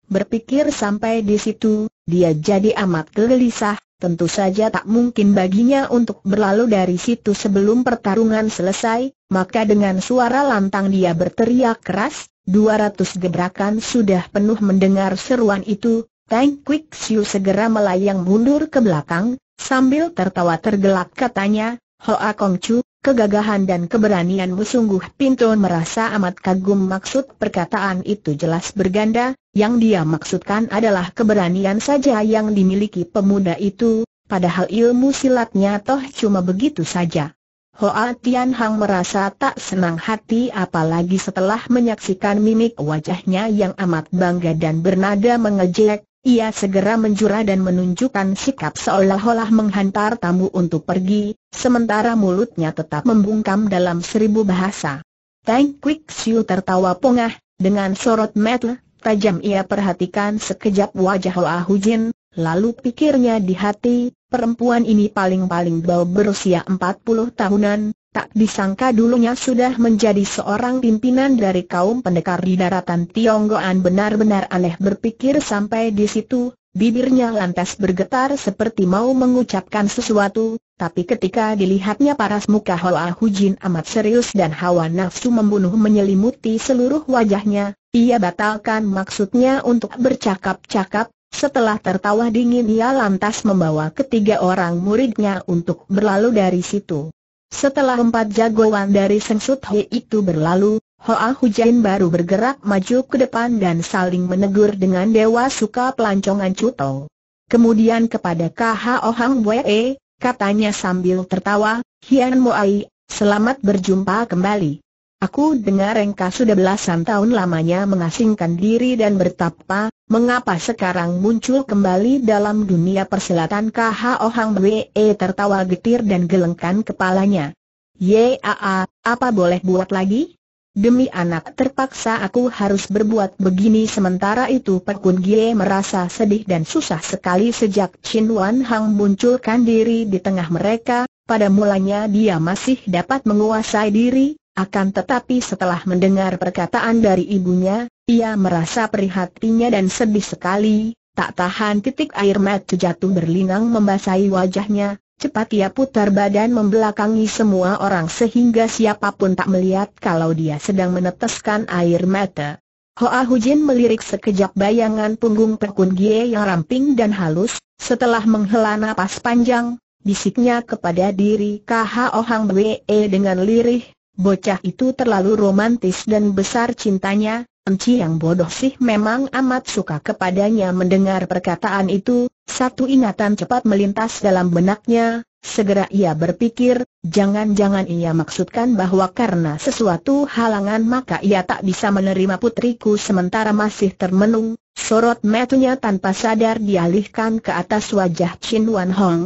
Berpikir sampai di situ, dia jadi amat gelisah, tentu saja tak mungkin baginya untuk berlalu dari situ sebelum pertarungan selesai, maka dengan suara lantang dia berteriak keras, 200 gebrakan sudah penuh mendengar seruan itu, Tang Quick Siu segera melayang mundur ke belakang, sambil tertawa tergelak katanya, Hoa Kong Chu, Kegagahan dan keberanianmu sungguh Pintu merasa amat kagum maksud perkataan itu jelas berganda, yang dia maksudkan adalah keberanian saja yang dimiliki pemuda itu, padahal ilmu silatnya toh cuma begitu saja. Hoa Tian Hang merasa tak senang hati apalagi setelah menyaksikan mimik wajahnya yang amat bangga dan bernada mengejek, ia segera menjura dan menunjukkan sikap seolah-olah menghantar tamu untuk pergi, sementara mulutnya tetap membungkam dalam seribu bahasa. Tang Quick Siu tertawa pongah, dengan sorot mata tajam ia perhatikan sekejap wajah Hoa Hujin, lalu pikirnya di hati, perempuan ini paling-paling bau berusia empat puluh tahunan, Tak disangka dulunya sudah menjadi seorang pimpinan dari kaum pendekar di daratan Tionggoan benar-benar aneh berpikir sampai di situ, bibirnya lantas bergetar seperti mau mengucapkan sesuatu, tapi ketika dilihatnya paras muka Hoa Hujin amat serius dan hawa nafsu membunuh menyelimuti seluruh wajahnya, ia batalkan maksudnya untuk bercakap-cakap, setelah tertawa dingin ia lantas membawa ketiga orang muridnya untuk berlalu dari situ. Setelah empat jagoan dari Sengshut Hei itu berlalu, Hoa Hujain baru bergerak maju ke depan dan saling menegur dengan Dewa Suka Pelancongan Cutong. Kemudian kepada KHO Hang Wee, katanya sambil tertawa, Hian Moai, selamat berjumpa kembali. Aku dengar engkau sudah belasan tahun lamanya mengasingkan diri dan bertapa, mengapa sekarang muncul kembali dalam dunia perselatan KHO Hang Wee tertawa getir dan gelengkan kepalanya. Yaa, apa boleh buat lagi? Demi anak terpaksa aku harus berbuat begini sementara itu Pek Kun Gie merasa sedih dan susah sekali sejak Chin Wan Hang munculkan diri di tengah mereka, pada mulanya dia masih dapat menguasai diri, akan tetapi setelah mendengar perkataan dari ibunya, ia merasa prihatinya dan sedih sekali, tak tahan titik air mata jatuh berlinang membasahi wajahnya, cepat ia putar badan membelakangi semua orang sehingga siapapun tak melihat kalau dia sedang meneteskan air mata. Hoa Hujin melirik sekejap bayangan punggung Pekun Gie yang ramping dan halus, setelah menghela napas panjang, bisiknya kepada diri KH Ohang Wee dengan lirih, Bocah itu terlalu romantis dan besar cintanya, Enci yang bodoh sih memang amat suka kepadanya mendengar perkataan itu, satu ingatan cepat melintas dalam benaknya, segera ia berpikir, jangan-jangan ia maksudkan bahwa karena sesuatu halangan maka ia tak bisa menerima putriku sementara masih termenung, sorot matanya tanpa sadar dialihkan ke atas wajah Chin Wan Hong.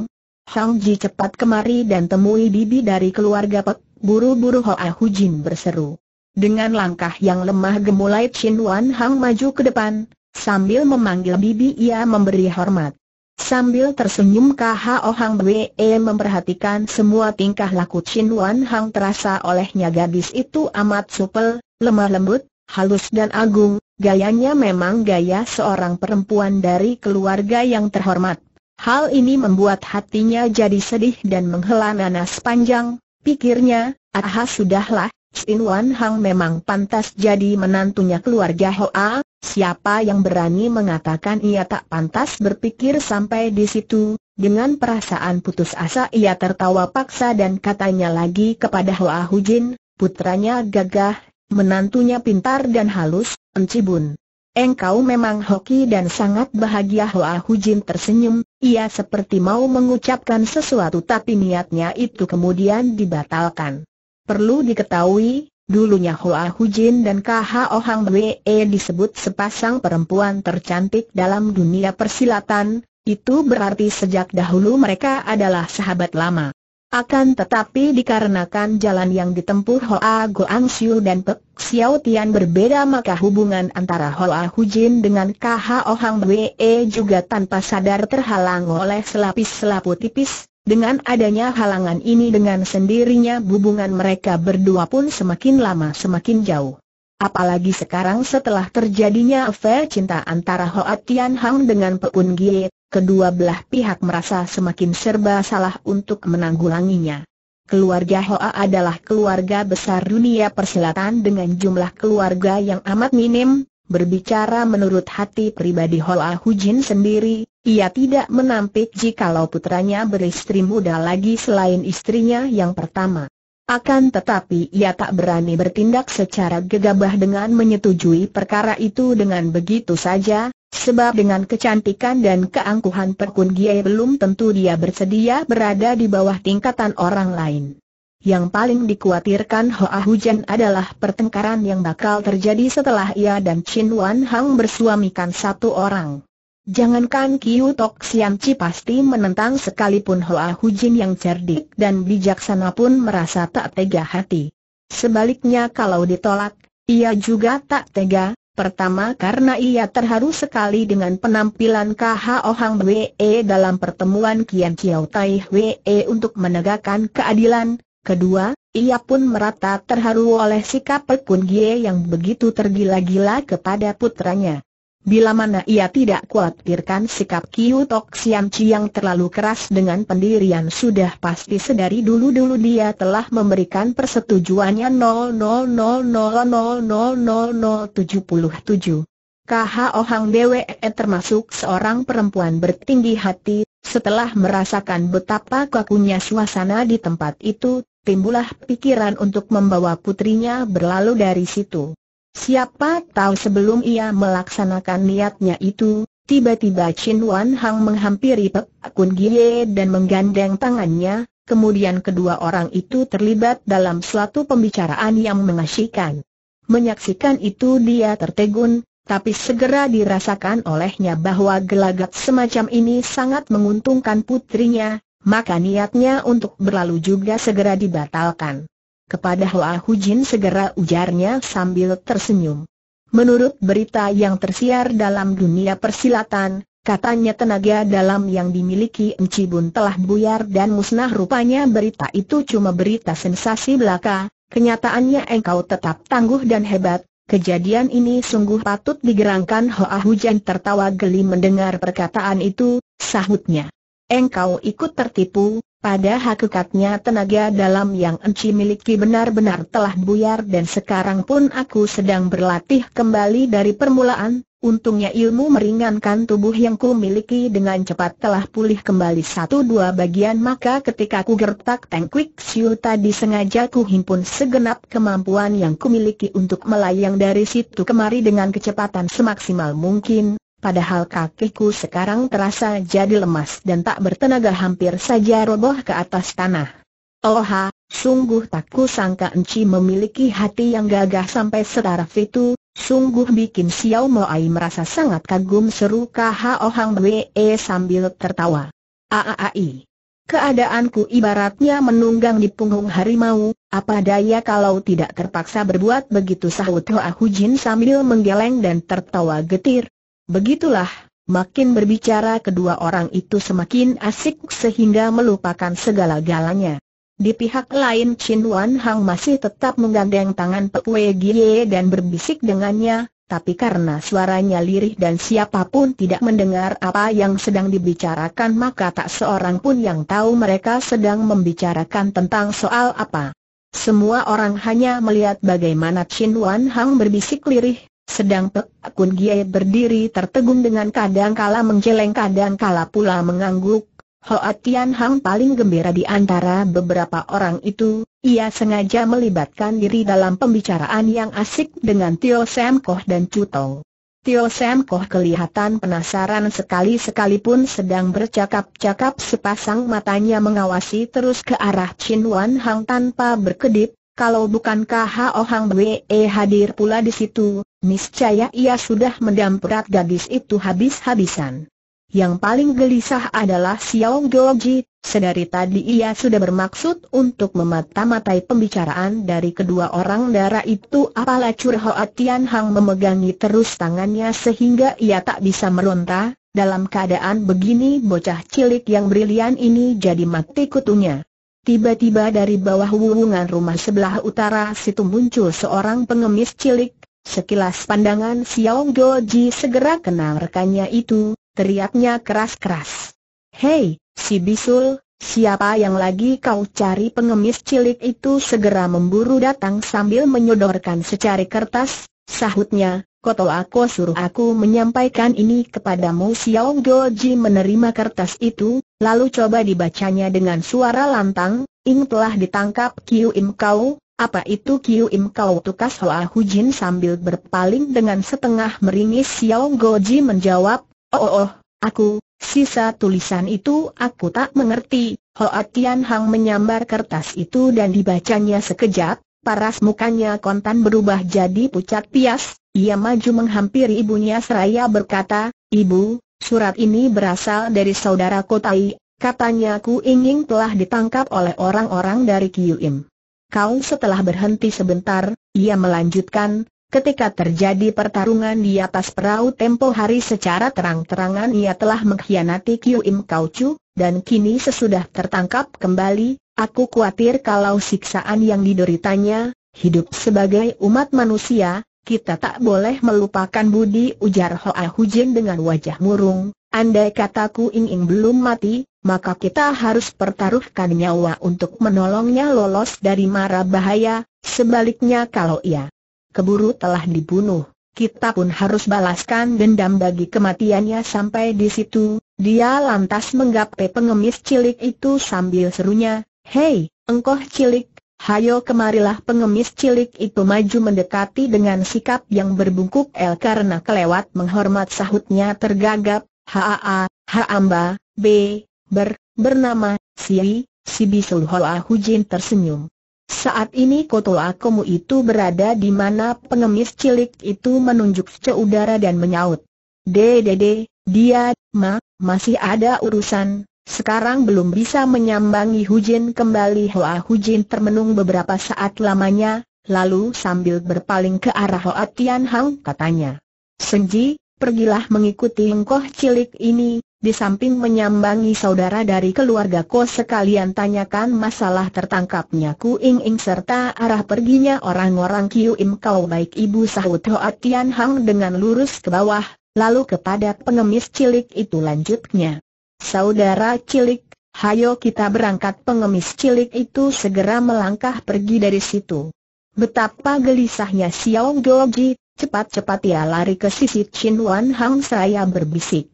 Hong Ji cepat kemari dan temui bibi dari keluarga Pek Buru-buru Hoa Hujin berseru. Dengan langkah yang lemah gemulai Chin Wan Hang maju ke depan, sambil memanggil bibi ia memberi hormat. Sambil tersenyum K.H.O. Hang Wee memperhatikan semua tingkah laku Chin Wan Hang terasa olehnya gadis itu amat supel, lemah lembut, halus dan agung, gayanya memang gaya seorang perempuan dari keluarga yang terhormat. Hal ini membuat hatinya jadi sedih dan menghela nanas panjang, Pikirnya, aha sudahlah, Chin Wan Hang memang pantas jadi menantunya keluarga Hoa, siapa yang berani mengatakan ia tak pantas berpikir sampai di situ, dengan perasaan putus asa ia tertawa paksa dan katanya lagi kepada Hoa Hujin, putranya gagah, menantunya pintar dan halus, Encibun. Engkau memang hoki dan sangat bahagia Hoa Hujin tersenyum, ia seperti mau mengucapkan sesuatu tapi niatnya itu kemudian dibatalkan. Perlu diketahui, dulunya Hoa Hujin dan K.H.O. Hang Wee disebut sepasang perempuan tercantik dalam dunia persilatan, itu berarti sejak dahulu mereka adalah sahabat lama. Akan tetapi dikarenakan jalan yang ditempuh Hoa Goang Siu dan Pek Xiao Tian berbeda maka hubungan antara Hoa Hu Jin dengan KH Hang Wee e juga tanpa sadar terhalang oleh selapis selaput tipis. Dengan adanya halangan ini dengan sendirinya hubungan mereka berdua pun semakin lama semakin jauh. Apalagi sekarang setelah terjadinya affair cinta antara Hoa Tian Hang dengan Pekun Gie, kedua belah pihak merasa semakin serba salah untuk menanggulanginya. Keluarga Hoa adalah keluarga besar dunia persilatan dengan jumlah keluarga yang amat minim, berbicara menurut hati pribadi Hoa Hujin sendiri, ia tidak menampik jikalau putranya beristri muda lagi selain istrinya yang pertama. Akan tetapi ia tak berani bertindak secara gegabah dengan menyetujui perkara itu dengan begitu saja, sebab dengan kecantikan dan keangkuhan Perkun Gie belum tentu dia bersedia berada di bawah tingkatan orang lain. Yang paling dikhawatirkan Hoa Hujan adalah pertengkaran yang bakal terjadi setelah ia dan Chin Wan Hang bersuamikan satu orang. Jangankan Kiu Tok Siam Chi pasti menentang sekalipun Hoa Hujin yang cerdik dan bijaksana pun merasa tak tega hati. Sebaliknya kalau ditolak, ia juga tak tega, pertama karena ia terharu sekali dengan penampilan KH Ohang Wee e dalam pertemuan Kian Chiao Tai Wee e untuk menegakkan keadilan, kedua, ia pun merata terharu oleh sikap Pekun Gie yang begitu tergila-gila kepada putranya. Bila mana ia tidak khawatirkan sikap Kiu Tok Siam Chi yang terlalu keras dengan pendirian sudah pasti sedari dulu-dulu dia telah memberikan persetujuannya 000000077. KHO Hang Dewe e termasuk seorang perempuan bertinggi hati, setelah merasakan betapa kakunya suasana di tempat itu, timbullah pikiran untuk membawa putrinya berlalu dari situ. Siapa tahu sebelum ia melaksanakan niatnya itu, tiba-tiba Chin Wan Hang menghampiri Pek Kun Gie dan menggandeng tangannya, kemudian kedua orang itu terlibat dalam suatu pembicaraan yang mengasyikan. Menyaksikan itu dia tertegun, tapi segera dirasakan olehnya bahwa gelagat semacam ini sangat menguntungkan putrinya, maka niatnya untuk berlalu juga segera dibatalkan. Kepada Hoa Hujin segera ujarnya sambil tersenyum. Menurut berita yang tersiar dalam dunia persilatan, katanya tenaga dalam yang dimiliki Encibun telah buyar dan musnah rupanya berita itu cuma berita sensasi belaka, kenyataannya engkau tetap tangguh dan hebat, Kejadian ini sungguh patut digerangkan Hoa Hujan tertawa geli mendengar perkataan itu, sahutnya. Engkau ikut tertipu, pada hakikatnya tenaga dalam yang Enci miliki benar-benar telah buyar dan sekarang pun aku sedang berlatih kembali dari permulaan. Untungnya ilmu meringankan tubuh yang ku miliki dengan cepat telah pulih kembali satu dua bagian maka ketika ku gertak tank Quick Siu tadi sengaja ku himpun segenap kemampuan yang ku miliki untuk melayang dari situ kemari dengan kecepatan semaksimal mungkin Padahal kakiku sekarang terasa jadi lemas dan tak bertenaga hampir saja roboh ke atas tanah. Oha, sungguh tak kusangka Enci memiliki hati yang gagah sampai setaraf itu, sungguh bikin Xiao Moai merasa sangat kagum seru Kho Ohang Wee e sambil tertawa. Aaai, Keadaanku ibaratnya menunggang di punggung harimau, apa daya kalau tidak terpaksa berbuat begitu sahut Hoa Hujin sambil menggeleng dan tertawa getir, Begitulah, makin berbicara kedua orang itu semakin asik sehingga melupakan segala-galanya. Di pihak lain Chin Wan Hang masih tetap menggandeng tangan Pek Wei Gie dan berbisik dengannya, tapi karena suaranya lirih dan siapapun tidak mendengar apa yang sedang dibicarakan maka tak seorang pun yang tahu mereka sedang membicarakan tentang soal apa. Semua orang hanya melihat bagaimana Chin Wan Hang berbisik lirih, sedang Pek Kun Giai berdiri tertegun dengan kadangkala menjeleng kadangkala pula mengangguk. Hoa Tian Hang paling gembira di antara beberapa orang itu, ia sengaja melibatkan diri dalam pembicaraan yang asik dengan Tio Sam Koh dan Chu Tong. Tio Sam Koh kelihatan penasaran sekali sekalipun sedang bercakap-cakap sepasang matanya mengawasi terus ke arah Chin Wan Hang tanpa berkedip, kalau bukankah Hoa oh Hang Wei hadir pula di situ, Niscaya ia sudah mendamperat gadis itu habis-habisan. Yang paling gelisah adalah Xiao Goji, sedari tadi ia sudah bermaksud untuk memata-matai pembicaraan dari kedua orang darah itu apalah Curhoa Tian Hang memegangi terus tangannya sehingga ia tak bisa meronta, dalam keadaan begini bocah cilik yang brilian ini jadi mati kutunya. Tiba-tiba dari bawah wuwungan rumah sebelah utara situ muncul seorang pengemis cilik Sekilas pandangan Xiao Goji segera kenal rekannya itu, teriaknya keras-keras. Hei, si bisul, siapa yang lagi kau cari pengemis cilik itu segera memburu datang sambil menyodorkan secari kertas, sahutnya, koto aku suruh aku menyampaikan ini kepadamu Xiao Goji menerima kertas itu, lalu coba dibacanya dengan suara lantang, Ing telah ditangkap Kiu Im Kau, apa itu Kiu Im Kau tukas Hoa Hu Jin sambil berpaling dengan setengah meringis Xiao Goji menjawab, Oh oh oh, aku, sisa tulisan itu aku tak mengerti. Hoa Tian Hang menyambar kertas itu dan dibacanya sekejap, paras mukanya kontan berubah jadi pucat pias, ia maju menghampiri ibunya seraya berkata, Ibu, surat ini berasal dari saudara Kotai, katanya ku ingin telah ditangkap oleh orang-orang dari Kiu Im. Kau setelah berhenti sebentar, ia melanjutkan, ketika terjadi pertarungan di atas perahu tempo hari secara terang-terangan ia telah mengkhianati Kiu Im Kau Chu, dan kini sesudah tertangkap kembali, aku khawatir kalau siksaan yang dideritanya, hidup sebagai umat manusia, kita tak boleh melupakan budi ujar Hoa Hujin dengan wajah murung, Andai kataku Ing-Ing belum mati, maka kita harus pertaruhkan nyawa untuk menolongnya lolos dari mara bahaya, sebaliknya kalau ia keburu telah dibunuh, kita pun harus balaskan dendam bagi kematiannya sampai di situ. Dia lantas menggapai pengemis cilik itu sambil serunya, Hei, engkoh cilik, hayo kemarilah pengemis cilik itu maju mendekati dengan sikap yang berbungkuk el karena kelewat menghormat sahutnya tergagap, HAA, Haamba, B, Ber, bernama, si bisul hola Hujin tersenyum. Saat ini Kotoa kamu itu berada di mana pengemis cilik itu menunjuk seudara dan menyaut. Dedede, dia, ma, masih ada urusan, sekarang belum bisa menyambangi Hujin kembali Hoa Hujin termenung beberapa saat lamanya, lalu sambil berpaling ke arah Hoa Tian Hang katanya. Senji, pergilah mengikuti engkoh cilik ini, di samping menyambangi saudara dari keluarga Ko sekalian tanyakan masalah tertangkapnya Ku Ing Ing serta arah perginya orang-orang Kiu Im Kau baik ibu sahut Hoa Tian Hang dengan lurus ke bawah, lalu kepada pengemis cilik itu lanjutnya. Saudara cilik, hayo kita berangkat pengemis cilik itu segera melangkah pergi dari situ. Betapa gelisahnya Xiao Goji, Cepat-cepat ia lari ke sisi Chin Wan Hang saya berbisik.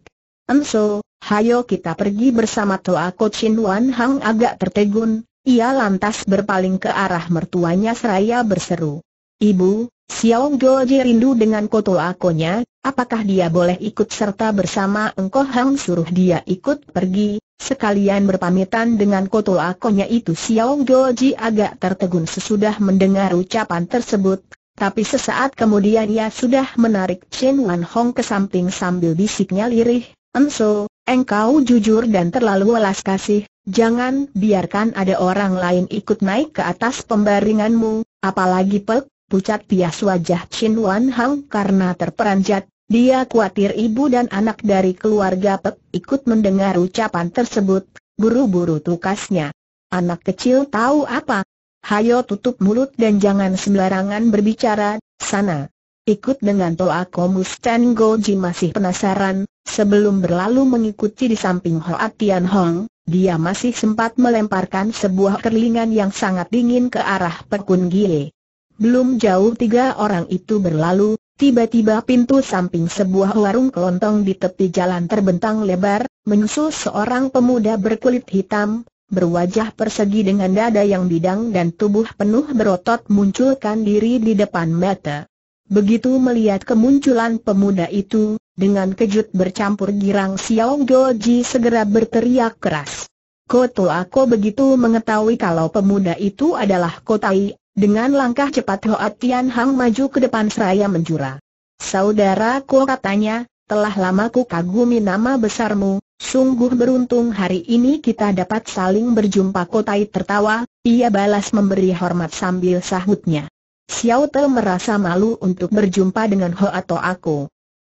Enso, hayo kita pergi bersama Ko Chin Wan Hang agak tertegun, ia lantas berpaling ke arah mertuanya seraya berseru. Ibu, Xiao Goji rindu dengan koto akonya, apakah dia boleh ikut serta bersama engkau Hang suruh dia ikut pergi, sekalian berpamitan dengan koto akonya itu Xiao Goji agak tertegun sesudah mendengar ucapan tersebut, tapi sesaat kemudian ia sudah menarik Chen Wan Hong ke samping sambil bisiknya lirih, Enso, engkau jujur dan terlalu welas kasih, jangan biarkan ada orang lain ikut naik ke atas pembaringanmu, apalagi pek, pucat pias wajah Chen Wan Hong karena terperanjat, dia khawatir ibu dan anak dari keluarga pek ikut mendengar ucapan tersebut, buru-buru tukasnya. Anak kecil tahu apa, Hayo tutup mulut dan jangan sembarangan berbicara, sana. Ikut dengan Toa Komus Goji masih penasaran, sebelum berlalu mengikuti di samping Hoa Tian Hong, dia masih sempat melemparkan sebuah kerlingan yang sangat dingin ke arah Pekun Gie. Belum jauh tiga orang itu berlalu, tiba-tiba pintu samping sebuah warung kelontong di tepi jalan terbentang lebar, menyusul seorang pemuda berkulit hitam, berwajah persegi dengan dada yang bidang dan tubuh penuh berotot munculkan diri di depan mata. Begitu melihat kemunculan pemuda itu, dengan kejut bercampur girang Xiao Goji segera berteriak keras. Koto aku begitu mengetahui kalau pemuda itu adalah Kotai, dengan langkah cepat Hoa Tian Hang maju ke depan seraya menjura. Saudara, ku katanya, telah lama ku kagumi nama besarmu, Sungguh beruntung hari ini kita dapat saling berjumpa Kotai tertawa, ia balas memberi hormat sambil sahutnya. Xiao Te merasa malu untuk berjumpa dengan Ho atau aku.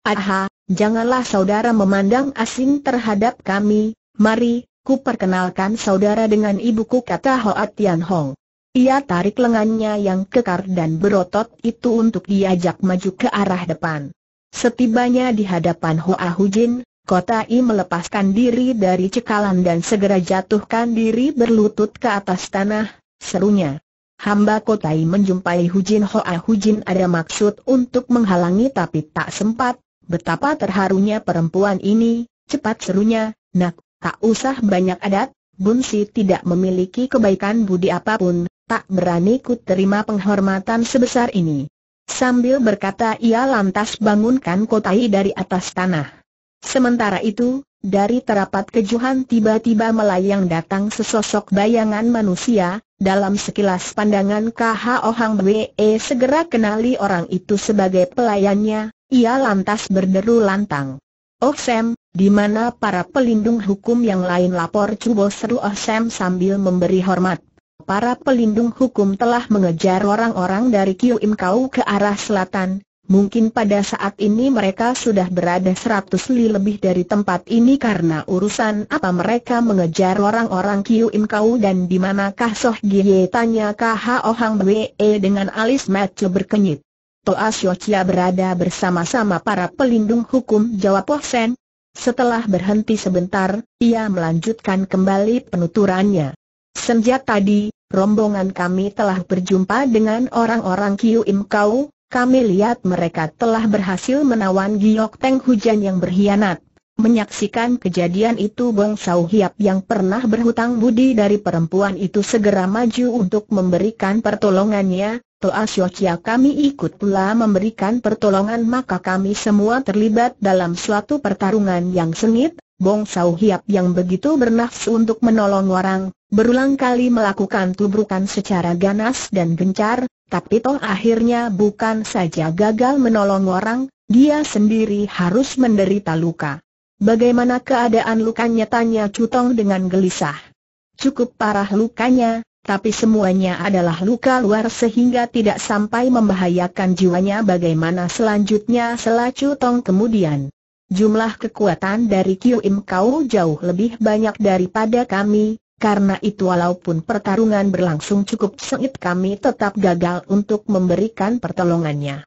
Aha, janganlah saudara memandang asing terhadap kami, mari, ku perkenalkan saudara dengan ibuku kata Hoa Tian Hong. Ia tarik lengannya yang kekar dan berotot itu untuk diajak maju ke arah depan. Setibanya di hadapan Hoa Hujin, Kota I melepaskan diri dari cekalan dan segera jatuhkan diri berlutut ke atas tanah, serunya. Hamba Kota I menjumpai Hujin Hoa Hujin ada maksud untuk menghalangi tapi tak sempat, betapa terharunya perempuan ini, cepat serunya, nak, tak usah banyak adat, Bunsi tidak memiliki kebaikan budi apapun, tak berani ku terima penghormatan sebesar ini. Sambil berkata ia lantas bangunkan Kota I dari atas tanah. Sementara itu, dari terapat kejuhan tiba-tiba melayang datang sesosok bayangan manusia, dalam sekilas pandangan KH Ohang Bwe e, segera kenali orang itu sebagai pelayannya, ia lantas berderu lantang. Oh Sam, di mana para pelindung hukum yang lain lapor cubo seru Oh Sam sambil memberi hormat. Para pelindung hukum telah mengejar orang-orang dari Kiu Im Kau ke arah selatan, Mungkin pada saat ini mereka sudah berada seratus li lebih dari tempat ini karena urusan apa mereka mengejar orang-orang Kiu Im Kau dan di manakah Soh Gie tanya Kho Hang Wee e dengan alis mata berkenyit. Toa Siocia berada bersama-sama para pelindung hukum jawab Oh Sen. Setelah berhenti sebentar, ia melanjutkan kembali penuturannya. Senja tadi, rombongan kami telah berjumpa dengan orang-orang Kiu Im Kau, kami lihat mereka telah berhasil menawan giok teng hujan yang berkhianat. Menyaksikan kejadian itu Bong Sau Hiap yang pernah berhutang budi dari perempuan itu segera maju untuk memberikan pertolongannya, Toa Siocia kami ikut pula memberikan pertolongan maka kami semua terlibat dalam suatu pertarungan yang sengit, Bong Sau Hiap yang begitu bernafsu untuk menolong orang, berulang kali melakukan tubrukan secara ganas dan gencar, tapi toh akhirnya bukan saja gagal menolong orang, dia sendiri harus menderita luka. Bagaimana keadaan lukanya tanya Cutong dengan gelisah. Cukup parah lukanya, tapi semuanya adalah luka luar sehingga tidak sampai membahayakan jiwanya bagaimana selanjutnya selah Cutong kemudian. Jumlah kekuatan dari Kiu Im Kau jauh lebih banyak daripada kami, karena itu walaupun pertarungan berlangsung cukup sengit kami tetap gagal untuk memberikan pertolongannya.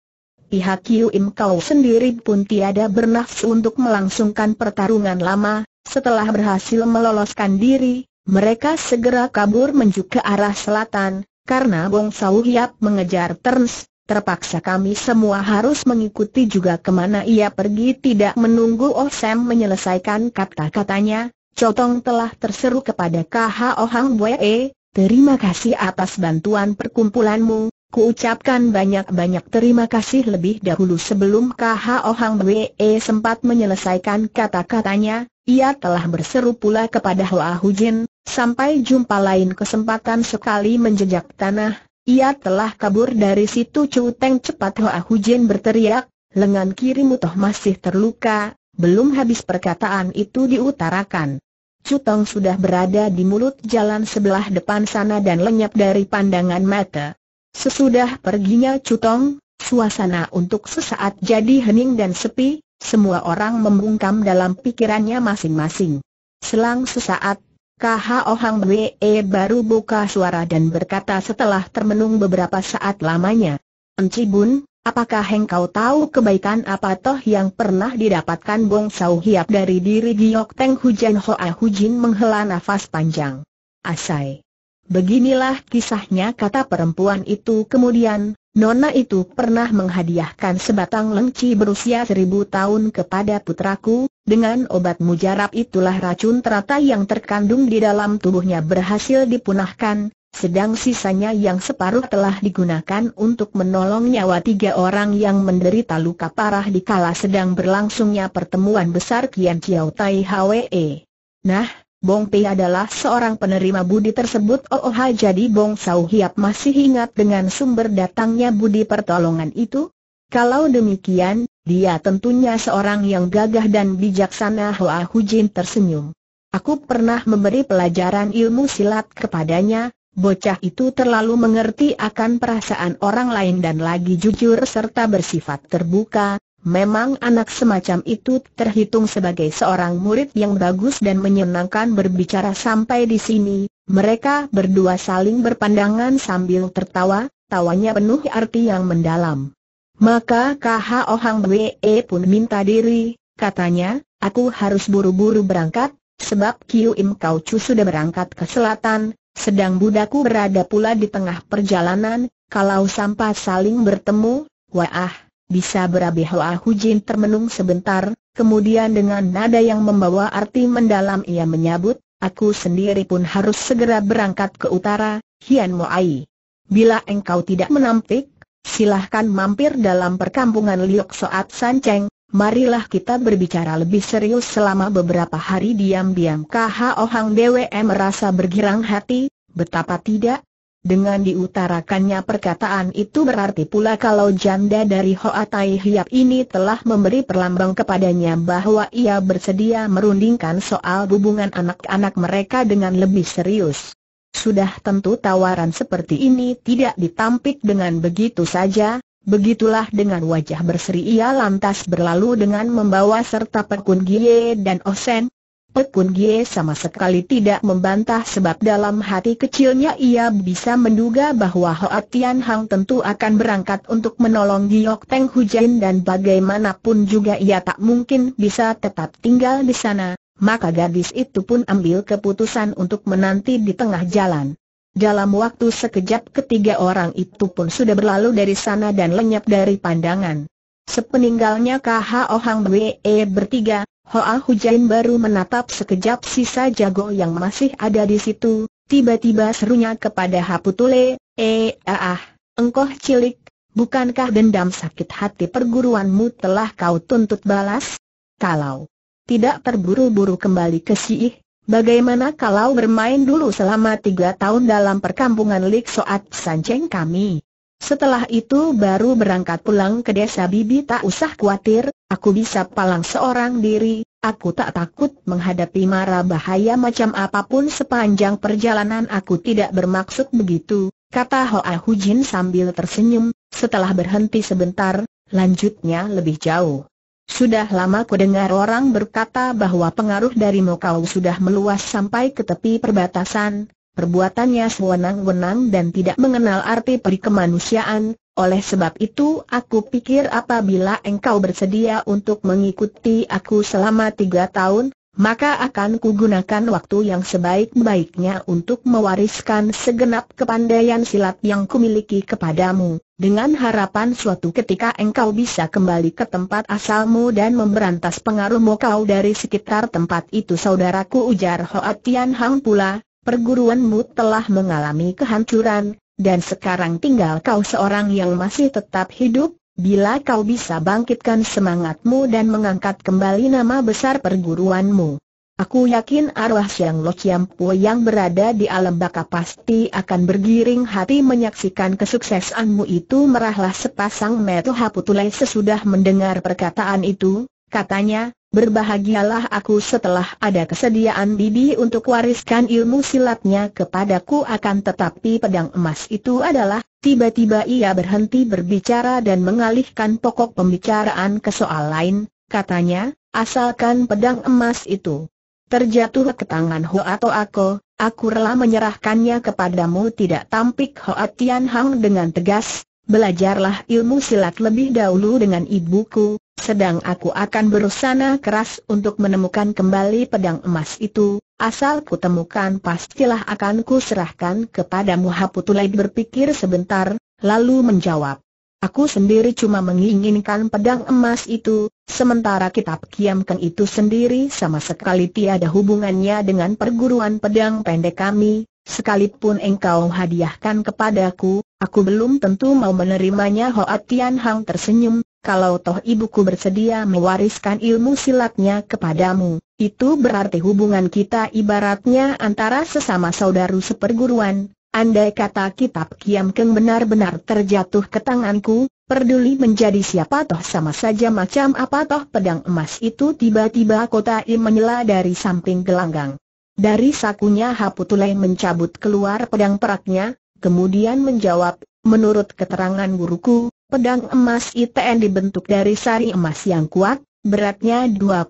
Pihak Kiu Im Kau sendiri pun tiada bernafsu untuk melangsungkan pertarungan lama, setelah berhasil meloloskan diri, mereka segera kabur menuju ke arah selatan, karena Bong Sau Hiap mengejar Terns, Terpaksa kami semua harus mengikuti juga kemana ia pergi tidak menunggu Oh menyelesaikan kata-katanya, Cotong telah terseru kepada Kh Ohang Wee. terima kasih atas bantuan perkumpulanmu, kuucapkan banyak-banyak terima kasih lebih dahulu sebelum Kh Ohang Wee sempat menyelesaikan kata-katanya, ia telah berseru pula kepada Hoa Jin, sampai jumpa lain kesempatan sekali menjejak tanah, ia telah kabur dari situ Chu Teng cepat Hoa Jin berteriak, lengan kirimu toh masih terluka, belum habis perkataan itu diutarakan. Cutong sudah berada di mulut jalan sebelah depan sana dan lenyap dari pandangan mata. Sesudah perginya Cutong, suasana untuk sesaat jadi hening dan sepi, semua orang membungkam dalam pikirannya masing-masing. Selang sesaat, Kh Ohang We e baru buka suara dan berkata setelah termenung beberapa saat lamanya. Enci Bun, Apakah engkau tahu kebaikan apa toh yang pernah didapatkan Bong Sau Hiap dari diri Giok Teng Hujan Hoa Hujin menghela nafas panjang. Asai. Beginilah kisahnya kata perempuan itu kemudian, Nona itu pernah menghadiahkan sebatang lengci berusia seribu tahun kepada putraku, dengan obat mujarab itulah racun teratai yang terkandung di dalam tubuhnya berhasil dipunahkan, sedang sisanya yang separuh telah digunakan untuk menolong nyawa tiga orang yang menderita luka parah di kala sedang berlangsungnya pertemuan besar Kian Chiao Tai Hwe. Nah, Bong Pei adalah seorang penerima budi tersebut Oh, oh jadi Bong Sau Hiap masih ingat dengan sumber datangnya budi pertolongan itu? Kalau demikian, dia tentunya seorang yang gagah dan bijaksana Hoa Hujin tersenyum. Aku pernah memberi pelajaran ilmu silat kepadanya, Bocah itu terlalu mengerti akan perasaan orang lain dan lagi jujur serta bersifat terbuka, memang anak semacam itu terhitung sebagai seorang murid yang bagus dan menyenangkan berbicara sampai di sini, mereka berdua saling berpandangan sambil tertawa, tawanya penuh arti yang mendalam. Maka Kh Ohang Wee pun minta diri, katanya, aku harus buru-buru berangkat, sebab Kiu Im Kau Chu sudah berangkat ke selatan, sedang budaku berada pula di tengah perjalanan, kalau sampah saling bertemu, wah, bisa berabi Hoa ah, Hujin termenung sebentar, kemudian dengan nada yang membawa arti mendalam ia menyabut, aku sendiri pun harus segera berangkat ke utara, Hian Moai. Bila engkau tidak menampik, silahkan mampir dalam perkampungan Liok Soat Sanceng, marilah kita berbicara lebih serius selama beberapa hari diam-diam Kah Ohang Dewe merasa bergirang hati, betapa tidak? Dengan diutarakannya perkataan itu berarti pula kalau janda dari Hoa Tai Hiap ini telah memberi perlambang kepadanya bahwa ia bersedia merundingkan soal hubungan anak-anak mereka dengan lebih serius. Sudah tentu tawaran seperti ini tidak ditampik dengan begitu saja, Begitulah dengan wajah berseri ia lantas berlalu dengan membawa serta Pekun Gie dan Osen. Pekun Gie sama sekali tidak membantah sebab dalam hati kecilnya ia bisa menduga bahwa Hoa Tian Hang tentu akan berangkat untuk menolong Giok Teng Hujan dan bagaimanapun juga ia tak mungkin bisa tetap tinggal di sana, maka gadis itu pun ambil keputusan untuk menanti di tengah jalan. Dalam waktu sekejap ketiga orang itu pun sudah berlalu dari sana dan lenyap dari pandangan. Sepeninggalnya KH Ohang Hang E bertiga, Hoa Hujain baru menatap sekejap sisa jago yang masih ada di situ, tiba-tiba serunya kepada Haputule, eh ah, ah, engkau cilik, bukankah dendam sakit hati perguruanmu telah kau tuntut balas? Kalau tidak terburu-buru kembali ke Siih, Bagaimana kalau bermain dulu selama tiga tahun dalam perkampungan Lik Soat Sanceng kami? Setelah itu baru berangkat pulang ke desa Bibi tak usah khawatir, aku bisa palang seorang diri, aku tak takut menghadapi mara bahaya macam apapun sepanjang perjalanan aku tidak bermaksud begitu, kata Hoa Hujin sambil tersenyum, setelah berhenti sebentar, lanjutnya lebih jauh. Sudah lama ku dengar orang berkata bahwa pengaruh dari Mokau sudah meluas sampai ke tepi perbatasan, perbuatannya sewenang-wenang dan tidak mengenal arti perikemanusiaan, oleh sebab itu aku pikir apabila engkau bersedia untuk mengikuti aku selama tiga tahun, maka akan kugunakan waktu yang sebaik-baiknya untuk mewariskan segenap kepandaian silat yang kumiliki kepadamu, dengan harapan suatu ketika engkau bisa kembali ke tempat asalmu dan memberantas pengaruh mokau dari sekitar tempat itu saudaraku ujar Hoa Tian Hang pula, perguruanmu telah mengalami kehancuran, dan sekarang tinggal kau seorang yang masih tetap hidup, Bila kau bisa bangkitkan semangatmu dan mengangkat kembali nama besar perguruanmu, aku yakin arwah Siang Lo Chiam Po yang berada di alam baka pasti akan bergiring hati menyaksikan kesuksesanmu itu merahlah sepasang mata haputulai sesudah mendengar perkataan itu, katanya, Berbahagialah aku setelah ada kesediaan bibi untuk wariskan ilmu silatnya kepadaku akan tetapi pedang emas itu adalah, tiba-tiba ia berhenti berbicara dan mengalihkan pokok pembicaraan ke soal lain, katanya, asalkan pedang emas itu terjatuh ke tangan Hoa atau aku, aku rela menyerahkannya kepadamu tidak tampik Hoa Tian Hang dengan tegas, Belajarlah ilmu silat lebih dahulu dengan ibuku, sedang aku akan berusaha keras untuk menemukan kembali pedang emas itu, asal kutemukan pastilah akan ku serahkan kepadamu Haputulai berpikir sebentar, lalu menjawab. Aku sendiri cuma menginginkan pedang emas itu, sementara kitab Kiam Keng itu sendiri sama sekali tiada hubungannya dengan perguruan pedang pendek kami, sekalipun engkau hadiahkan kepadaku, Aku belum tentu mau menerimanya Hoa Tian Hang tersenyum, kalau toh ibuku bersedia mewariskan ilmu silatnya kepadamu, itu berarti hubungan kita ibaratnya antara sesama saudara seperguruan. Andai kata kitab Kiam Keng benar-benar terjatuh ke tanganku, Perduli menjadi siapa toh sama saja macam apa toh pedang emas itu tiba-tiba kota I menyela dari samping gelanggang. Dari sakunya Haputulai mencabut keluar pedang peraknya, kemudian menjawab, menurut keterangan guruku, pedang emas ITN dibentuk dari sari emas yang kuat, beratnya 21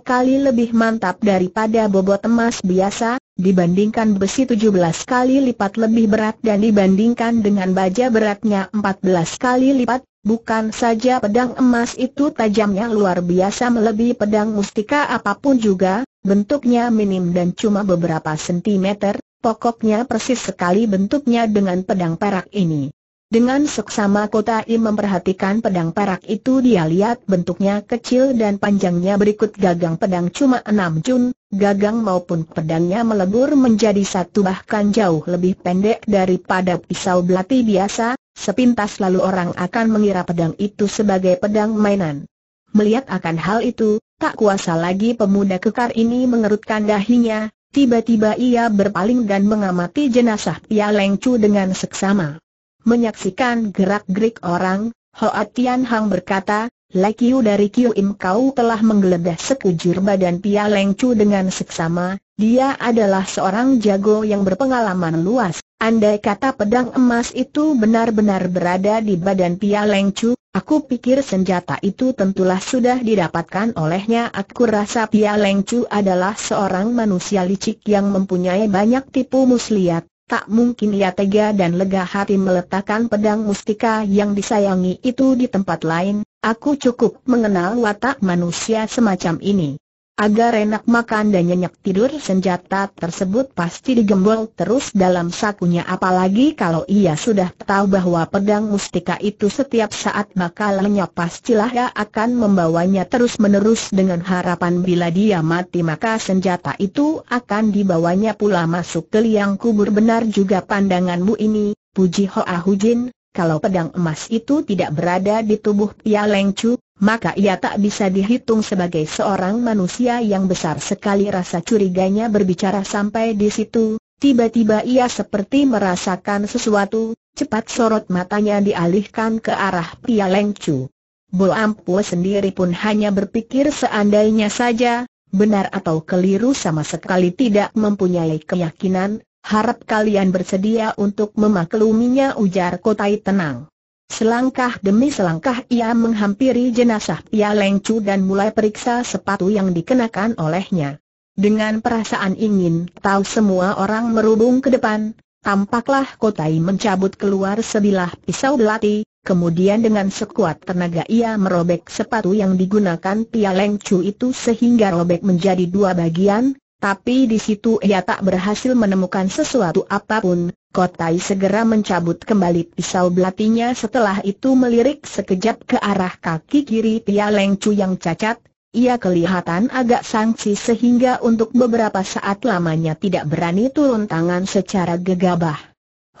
kali lebih mantap daripada bobot emas biasa, dibandingkan besi 17 kali lipat lebih berat dan dibandingkan dengan baja beratnya 14 kali lipat, bukan saja pedang emas itu tajamnya luar biasa melebihi pedang mustika apapun juga, bentuknya minim dan cuma beberapa sentimeter, pokoknya persis sekali bentuknya dengan pedang perak ini. Dengan seksama Kota I memperhatikan pedang perak itu dia lihat bentuknya kecil dan panjangnya berikut gagang pedang cuma enam jun, gagang maupun pedangnya melebur menjadi satu bahkan jauh lebih pendek daripada pisau belati biasa, sepintas lalu orang akan mengira pedang itu sebagai pedang mainan. Melihat akan hal itu, tak kuasa lagi pemuda kekar ini mengerutkan dahinya, Tiba-tiba ia berpaling dan mengamati jenazah Pia Leng Chu dengan seksama. Menyaksikan gerak-gerik orang, Hoa Tian Hang berkata, Kiu dari Kiu Im Kau telah menggeledah sekujur badan Pia Leng Chu dengan seksama, dia adalah seorang jago yang berpengalaman luas. Andai kata pedang emas itu benar-benar berada di badan Pia Leng Chu, Aku pikir senjata itu tentulah sudah didapatkan olehnya Aku rasa Pia Leng Chu adalah seorang manusia licik yang mempunyai banyak tipu muslihat Tak mungkin ia tega dan lega hati meletakkan pedang mustika yang disayangi itu di tempat lain Aku cukup mengenal watak manusia semacam ini Agar enak makan dan nyenyak tidur senjata tersebut pasti digembol terus dalam sakunya apalagi kalau ia sudah tahu bahwa pedang mustika itu setiap saat bakal lenyap pastilah ia akan membawanya terus-menerus dengan harapan bila dia mati maka senjata itu akan dibawanya pula masuk ke liang kubur benar juga pandanganmu ini, puji Hoa Hujin, kalau pedang emas itu tidak berada di tubuh Pia Leng Chu, maka ia tak bisa dihitung sebagai seorang manusia yang besar sekali rasa curiganya berbicara sampai di situ. Tiba-tiba ia seperti merasakan sesuatu, cepat sorot matanya dialihkan ke arah Pia Leng Chu. Bo Ampu sendiri pun hanya berpikir seandainya saja, benar atau keliru sama sekali tidak mempunyai keyakinan, harap kalian bersedia untuk memakluminya ujar Kotai tenang. Selangkah demi selangkah ia menghampiri jenazah Pia Chu dan mulai periksa sepatu yang dikenakan olehnya. Dengan perasaan ingin tahu semua orang merubung ke depan, tampaklah Kotai mencabut keluar sebilah pisau belati, Kemudian dengan sekuat tenaga ia merobek sepatu yang digunakan Pia Chu itu sehingga robek menjadi dua bagian, tapi di situ ia tak berhasil menemukan sesuatu apapun, Kotai segera mencabut kembali pisau belatinya setelah itu melirik sekejap ke arah kaki kiri Tia Leng Chu yang cacat, ia kelihatan agak sangsi sehingga untuk beberapa saat lamanya tidak berani turun tangan secara gegabah.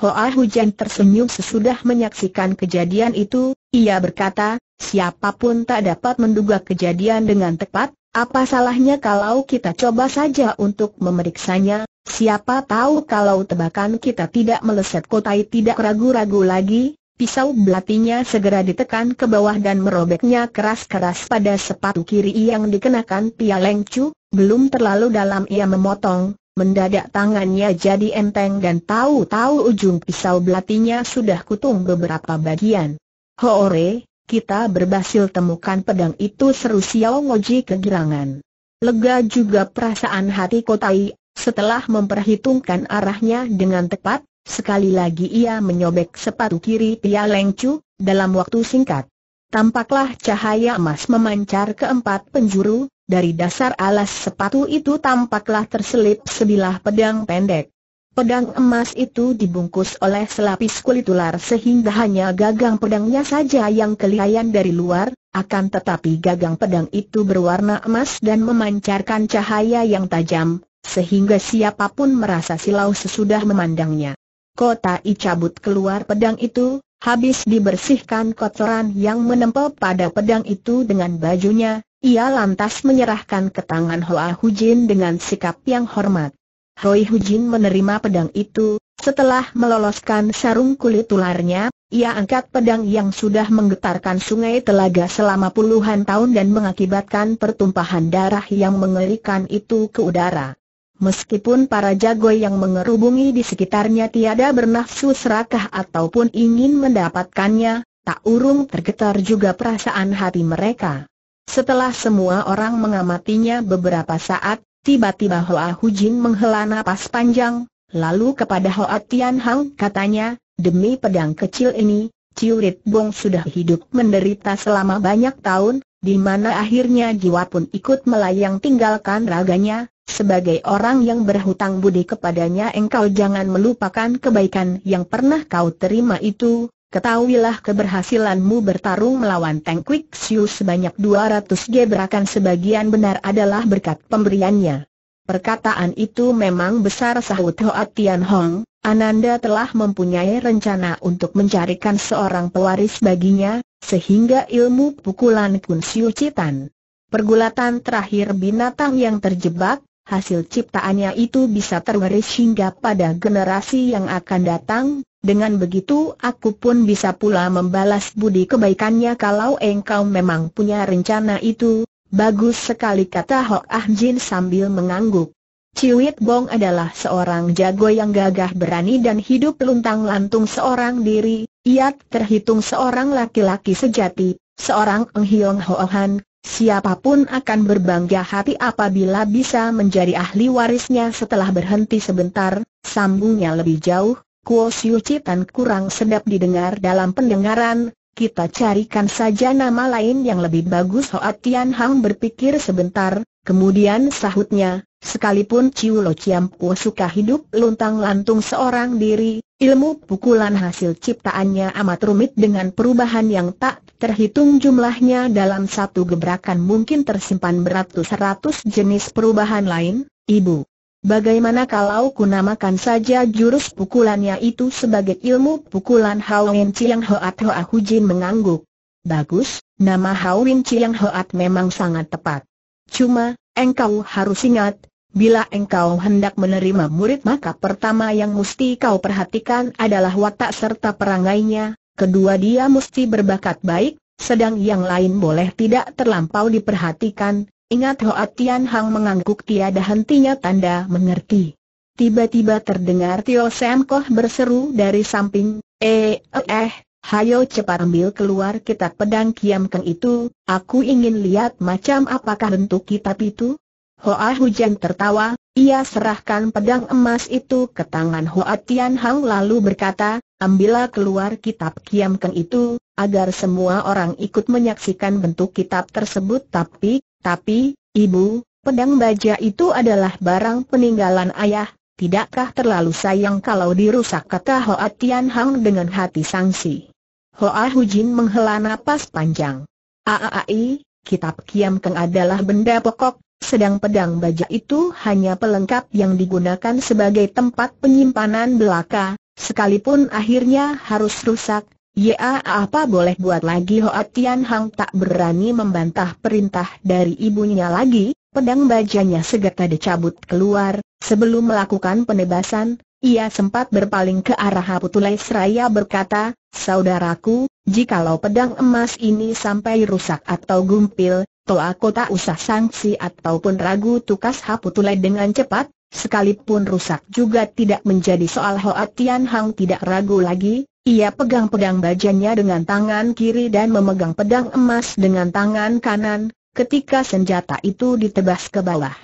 Hoa Hujan tersenyum sesudah menyaksikan kejadian itu, ia berkata, Siapapun tak dapat menduga kejadian dengan tepat, apa salahnya kalau kita coba saja untuk memeriksanya, siapa tahu kalau tebakan kita tidak meleset kotai tidak ragu-ragu lagi, pisau belatinya segera ditekan ke bawah dan merobeknya keras-keras pada sepatu kiri yang dikenakan Pia Lengcu, belum terlalu dalam ia memotong, mendadak tangannya jadi enteng dan tahu-tahu ujung pisau belatinya sudah kutung beberapa bagian. Hoore, kita berhasil temukan pedang itu seru Xiao Ngoji kegirangan, Lega juga perasaan hati Kotai, setelah memperhitungkan arahnya dengan tepat, sekali lagi ia menyobek sepatu kiri Pia Leng Chu, dalam waktu singkat. Tampaklah cahaya emas memancar ke empat penjuru, dari dasar alas sepatu itu tampaklah terselip sebilah pedang pendek. Pedang emas itu dibungkus oleh selapis kulit ular sehingga hanya gagang pedangnya saja yang kelihatan dari luar, akan tetapi gagang pedang itu berwarna emas dan memancarkan cahaya yang tajam, sehingga siapapun merasa silau sesudah memandangnya. Kota I cabut keluar pedang itu, habis dibersihkan kotoran yang menempel pada pedang itu dengan bajunya, ia lantas menyerahkan ke tangan Hoa Hujin dengan sikap yang hormat. Roy Hujin menerima pedang itu, setelah meloloskan sarung kulit ularnya, ia angkat pedang yang sudah menggetarkan sungai telaga selama puluhan tahun dan mengakibatkan pertumpahan darah yang mengerikan itu ke udara. Meskipun para jago yang mengerubungi di sekitarnya tiada bernafsu serakah ataupun ingin mendapatkannya, tak urung tergetar juga perasaan hati mereka. Setelah semua orang mengamatinya beberapa saat, Tiba-tiba Hoa Hujin menghela napas panjang, lalu kepada Hoa Tian Hang katanya, demi pedang kecil ini, Ciurit Bong sudah hidup menderita selama banyak tahun, di mana akhirnya jiwa pun ikut melayang tinggalkan raganya, sebagai orang yang berhutang budi kepadanya engkau jangan melupakan kebaikan yang pernah kau terima itu, Ketahuilah keberhasilanmu bertarung melawan Tank Quick Siu sebanyak 200 gebrakan sebagian benar adalah berkat pemberiannya. Perkataan itu memang besar sahut Hoa Tian Hong, Ananda telah mempunyai rencana untuk mencarikan seorang pewaris baginya, sehingga ilmu pukulan Kun Siu Citan. Pergulatan terakhir binatang yang terjebak, hasil ciptaannya itu bisa terwaris hingga pada generasi yang akan datang, dengan begitu aku pun bisa pula membalas budi kebaikannya kalau engkau memang punya rencana itu. Bagus sekali kata Hok Ah Jin sambil mengangguk. Ciwit Bong adalah seorang jago yang gagah berani dan hidup luntang lantung seorang diri. Ia terhitung seorang laki-laki sejati, seorang Eng Hiong Han. Siapapun akan berbangga hati apabila bisa menjadi ahli warisnya setelah berhenti sebentar, sambungnya lebih jauh, Kuo Siu Citan kurang sedap didengar dalam pendengaran, kita carikan saja nama lain yang lebih bagus Hoa Tian Hang berpikir sebentar, kemudian sahutnya, sekalipun Ciu Lo Chiam Kuo suka hidup luntang lantung seorang diri, ilmu pukulan hasil ciptaannya amat rumit dengan perubahan yang tak terhitung jumlahnya dalam satu gebrakan mungkin tersimpan beratus-ratus jenis perubahan lain, ibu. Bagaimana kalau ku namakan saja jurus pukulannya itu sebagai ilmu pukulan Hao Chiang Hoat Hoa Hujin mengangguk. Bagus, nama Hao Chiang Hoat memang sangat tepat. Cuma, engkau harus ingat, bila engkau hendak menerima murid maka pertama yang mesti kau perhatikan adalah watak serta perangainya, kedua dia mesti berbakat baik, sedang yang lain boleh tidak terlampau diperhatikan, Ingat Hoa Tian Hang mengangguk tiada hentinya tanda mengerti. Tiba-tiba terdengar Tio Sam Koh berseru dari samping, eh, eh, eh, hayo cepat ambil keluar kitab pedang Kiam Keng itu, aku ingin lihat macam apakah bentuk kitab itu. Hoa Hujan tertawa, ia serahkan pedang emas itu ke tangan Hoa Tian Hang lalu berkata, ambillah keluar kitab Kiam Keng itu, agar semua orang ikut menyaksikan bentuk kitab tersebut tapi, tapi, ibu, pedang baja itu adalah barang peninggalan ayah, tidakkah terlalu sayang kalau dirusak kata Hoa Tian Hang dengan hati sangsi. Hoa Hujin menghela napas panjang. Aai, kitab Kiam Keng adalah benda pokok, sedang pedang baja itu hanya pelengkap yang digunakan sebagai tempat penyimpanan belaka, sekalipun akhirnya harus rusak, Ya apa boleh buat lagi Hoa ah Tian Hang tak berani membantah perintah dari ibunya lagi, pedang bajanya segera dicabut keluar, sebelum melakukan penebasan, ia sempat berpaling ke arah Putulai Seraya berkata, Saudaraku, jikalau pedang emas ini sampai rusak atau gumpil, toh aku tak usah sanksi ataupun ragu tukas Haputulai dengan cepat, sekalipun rusak juga tidak menjadi soal Hoa ah Tian Hang tidak ragu lagi, ia pegang-pegang bajanya dengan tangan kiri dan memegang pedang emas dengan tangan kanan, ketika senjata itu ditebas ke bawah.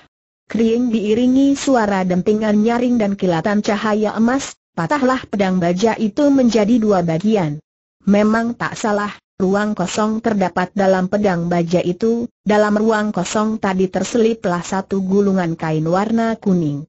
Kering diiringi suara dentingan nyaring dan kilatan cahaya emas, patahlah pedang baja itu menjadi dua bagian. Memang tak salah, ruang kosong terdapat dalam pedang baja itu, dalam ruang kosong tadi terseliplah satu gulungan kain warna kuning.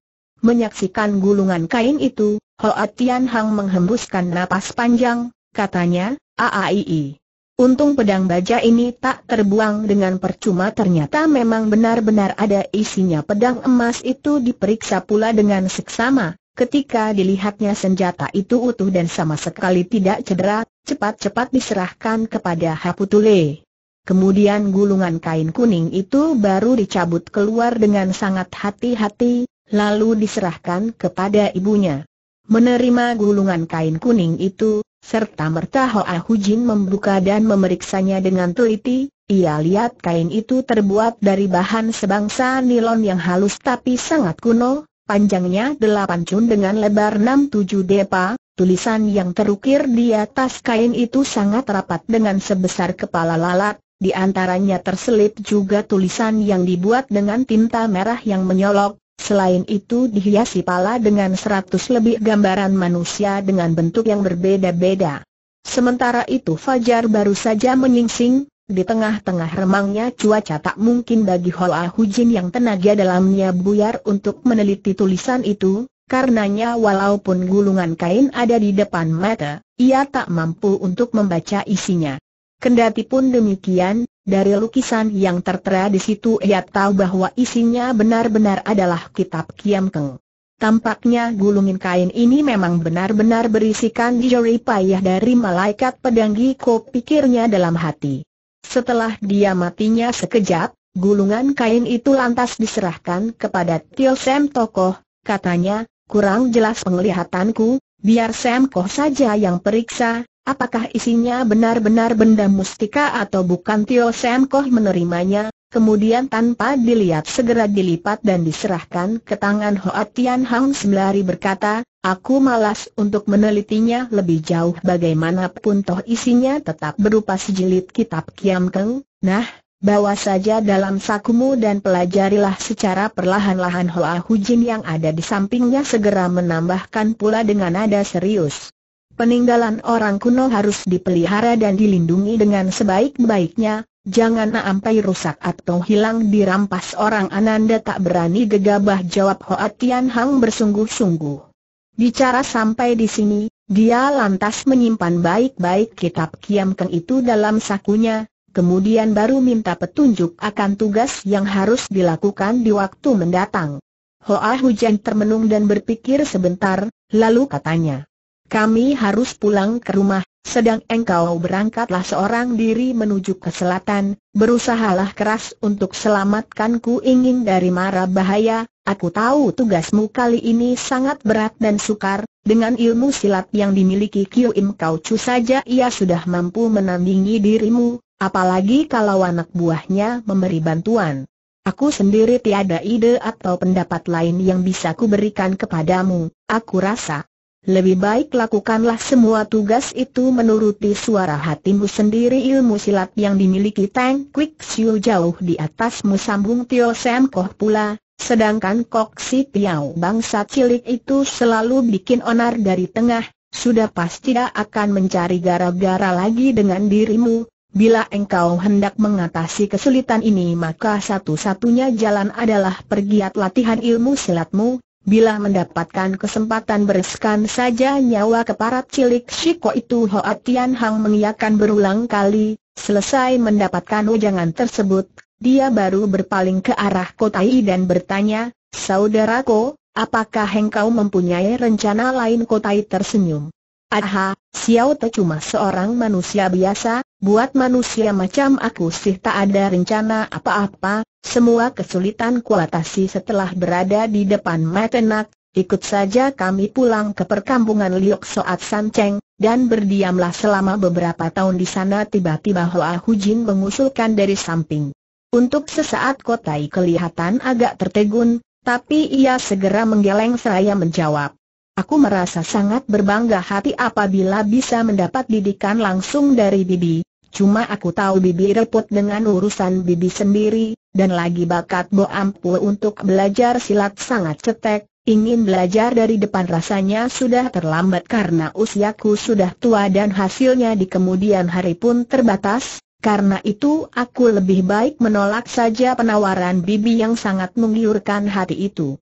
Menyaksikan gulungan kain itu, Hoa Tian Hang menghembuskan napas panjang, katanya, A.A.I.I. Untung pedang baja ini tak terbuang dengan percuma ternyata memang benar-benar ada isinya pedang emas itu diperiksa pula dengan seksama, ketika dilihatnya senjata itu utuh dan sama sekali tidak cedera, cepat-cepat diserahkan kepada Haputule. Kemudian gulungan kain kuning itu baru dicabut keluar dengan sangat hati-hati, lalu diserahkan kepada ibunya. Menerima gulungan kain kuning itu, serta merta Hoa Jin membuka dan memeriksanya dengan teliti, ia lihat kain itu terbuat dari bahan sebangsa nilon yang halus tapi sangat kuno, panjangnya delapan cun dengan lebar enam tujuh depa, tulisan yang terukir di atas kain itu sangat rapat dengan sebesar kepala lalat, di antaranya terselip juga tulisan yang dibuat dengan tinta merah yang menyolok, Selain itu dihiasi pala dengan seratus lebih gambaran manusia dengan bentuk yang berbeda-beda. Sementara itu Fajar baru saja menyingsing, di tengah-tengah remangnya cuaca tak mungkin bagi Hoa Hujin yang tenaga dalamnya buyar untuk meneliti tulisan itu, karenanya walaupun gulungan kain ada di depan mata, ia tak mampu untuk membaca isinya. Kendati pun demikian, dari lukisan yang tertera di situ ia tahu bahwa isinya benar-benar adalah kitab Kiam Keng. Tampaknya gulungin kain ini memang benar-benar berisikan jari payah dari malaikat pedanggi. Ko pikirnya dalam hati. Setelah dia matinya sekejap, gulungan kain itu lantas diserahkan kepada Tio Sam Tokoh, katanya, kurang jelas penglihatanku, biar Sam Koh saja yang periksa, Apakah isinya benar-benar benda mustika atau bukan Tio Sen Koh menerimanya, kemudian tanpa dilihat segera dilipat dan diserahkan ke tangan Hoa Tian Hang sembari berkata, aku malas untuk menelitinya lebih jauh bagaimanapun toh isinya tetap berupa sejilid kitab Kiam Keng, nah, bawa saja dalam sakumu dan pelajarilah secara perlahan-lahan Hoa Hujin yang ada di sampingnya segera menambahkan pula dengan nada serius. Peninggalan orang kuno harus dipelihara dan dilindungi dengan sebaik-baiknya, jangan sampai rusak atau hilang dirampas orang Ananda tak berani gegabah jawab Hoa Tian Hang bersungguh-sungguh. Bicara sampai di sini, dia lantas menyimpan baik-baik kitab Kiam Keng itu dalam sakunya, kemudian baru minta petunjuk akan tugas yang harus dilakukan di waktu mendatang. Hoa Hujan termenung dan berpikir sebentar, lalu katanya kami harus pulang ke rumah, sedang engkau berangkatlah seorang diri menuju ke selatan, berusahalah keras untuk selamatkan ku ingin dari mara bahaya, aku tahu tugasmu kali ini sangat berat dan sukar, dengan ilmu silat yang dimiliki Kyu Im Kau Chu saja ia sudah mampu menandingi dirimu, apalagi kalau anak buahnya memberi bantuan. Aku sendiri tiada ide atau pendapat lain yang bisa kuberikan kepadamu, aku rasa. Lebih baik lakukanlah semua tugas itu menuruti suara hatimu sendiri ilmu silat yang dimiliki Tang Quick Siu jauh di atasmu sambung Tio Sam Koh pula, sedangkan Kok Si Piao bangsa cilik itu selalu bikin onar dari tengah, sudah pasti tidak akan mencari gara-gara lagi dengan dirimu. Bila engkau hendak mengatasi kesulitan ini maka satu-satunya jalan adalah pergiat latihan ilmu silatmu, Bila mendapatkan kesempatan bereskan saja nyawa keparat cilik Shiko itu Hoa Tian Hang mengiakan berulang kali, selesai mendapatkan ujangan tersebut, dia baru berpaling ke arah Kotai dan bertanya, Saudaraku, apakah engkau mempunyai rencana lain Kotai tersenyum? Aha, Xiao Te cuma seorang manusia biasa, buat manusia macam aku sih tak ada rencana apa-apa, semua kesulitan kuatasi setelah berada di depan Matenak, ikut saja kami pulang ke perkampungan Liok Soat San dan berdiamlah selama beberapa tahun di sana tiba-tiba Hoa Hujin mengusulkan dari samping. Untuk sesaat Kotai kelihatan agak tertegun, tapi ia segera menggeleng seraya menjawab. Aku merasa sangat berbangga hati apabila bisa mendapat didikan langsung dari Bibi, Cuma aku tahu Bibi repot dengan urusan Bibi sendiri, dan lagi bakat Bo Ampu untuk belajar silat sangat cetek, ingin belajar dari depan rasanya sudah terlambat karena usiaku sudah tua dan hasilnya di kemudian hari pun terbatas, karena itu aku lebih baik menolak saja penawaran Bibi yang sangat menggiurkan hati itu.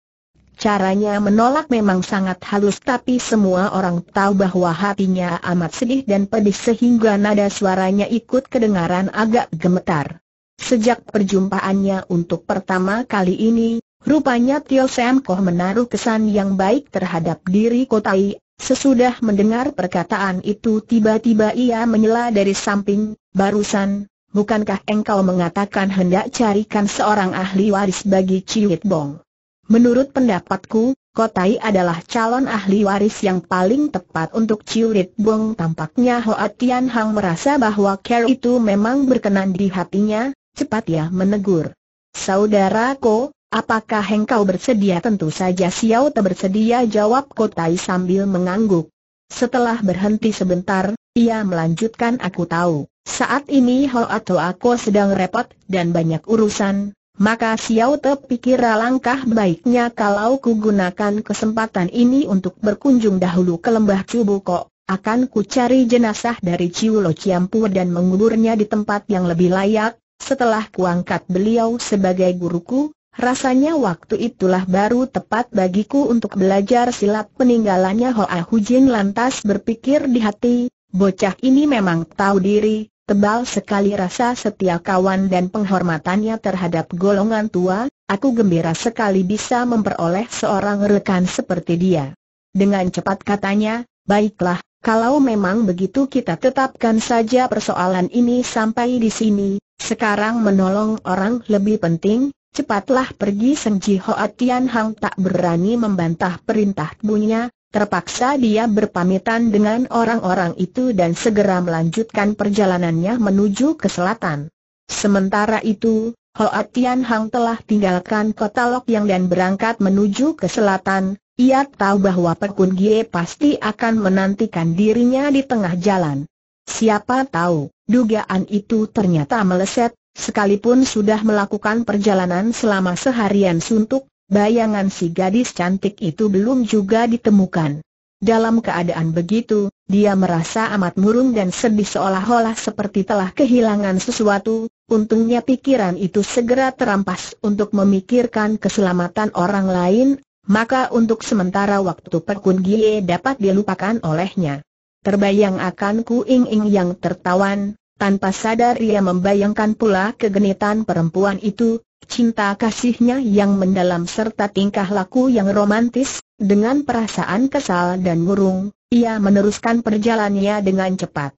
Caranya menolak memang sangat halus tapi semua orang tahu bahwa hatinya amat sedih dan pedih sehingga nada suaranya ikut kedengaran agak gemetar. Sejak perjumpaannya untuk pertama kali ini, rupanya Tio Sam Koh menaruh kesan yang baik terhadap diri Kotai. Sesudah mendengar perkataan itu tiba-tiba ia menyela dari samping, barusan, bukankah engkau mengatakan hendak carikan seorang ahli waris bagi Ciwit Bong? Menurut pendapatku, Kotai adalah calon ahli waris yang paling tepat untuk Rit Bong. Tampaknya Hoa Tian Hang merasa bahwa Carol itu memang berkenan di hatinya, cepat ya, menegur. Saudaraku, apakah engkau bersedia? Tentu saja Xiao Te bersedia jawab Kotai sambil mengangguk. Setelah berhenti sebentar, ia melanjutkan aku tahu, saat ini Hoa aku sedang repot dan banyak urusan, maka Xiao Te pikir alangkah baiknya kalau ku gunakan kesempatan ini untuk berkunjung dahulu ke lembah Cubuko, akan ku cari jenazah dari Lo Ciampu dan menguburnya di tempat yang lebih layak, setelah kuangkat beliau sebagai guruku, rasanya waktu itulah baru tepat bagiku untuk belajar silat peninggalannya Hoa Hujin lantas berpikir di hati, bocah ini memang tahu diri, Tebal sekali rasa setia kawan dan penghormatannya terhadap golongan tua, aku gembira sekali bisa memperoleh seorang rekan seperti dia. Dengan cepat katanya, baiklah, kalau memang begitu kita tetapkan saja persoalan ini sampai di sini, sekarang menolong orang lebih penting, cepatlah pergi Senji Hoa Tian Hang tak berani membantah perintah bunyinya, Terpaksa dia berpamitan dengan orang-orang itu dan segera melanjutkan perjalanannya menuju ke selatan. Sementara itu, Hoa Tian Hang telah tinggalkan kota Lok Yang dan berangkat menuju ke selatan. Ia tahu bahwa Pekun Gie pasti akan menantikan dirinya di tengah jalan. Siapa tahu, dugaan itu ternyata meleset, sekalipun sudah melakukan perjalanan selama seharian suntuk, bayangan si gadis cantik itu belum juga ditemukan. Dalam keadaan begitu, dia merasa amat murung dan sedih seolah-olah seperti telah kehilangan sesuatu, untungnya pikiran itu segera terampas untuk memikirkan keselamatan orang lain, maka untuk sementara waktu Pekun Gie dapat dilupakan olehnya. Terbayang akan Ku Ing Ing yang tertawan, tanpa sadar ia membayangkan pula kegenitan perempuan itu, Cinta kasihnya yang mendalam serta tingkah laku yang romantis, dengan perasaan kesal dan murung, ia meneruskan perjalanannya dengan cepat.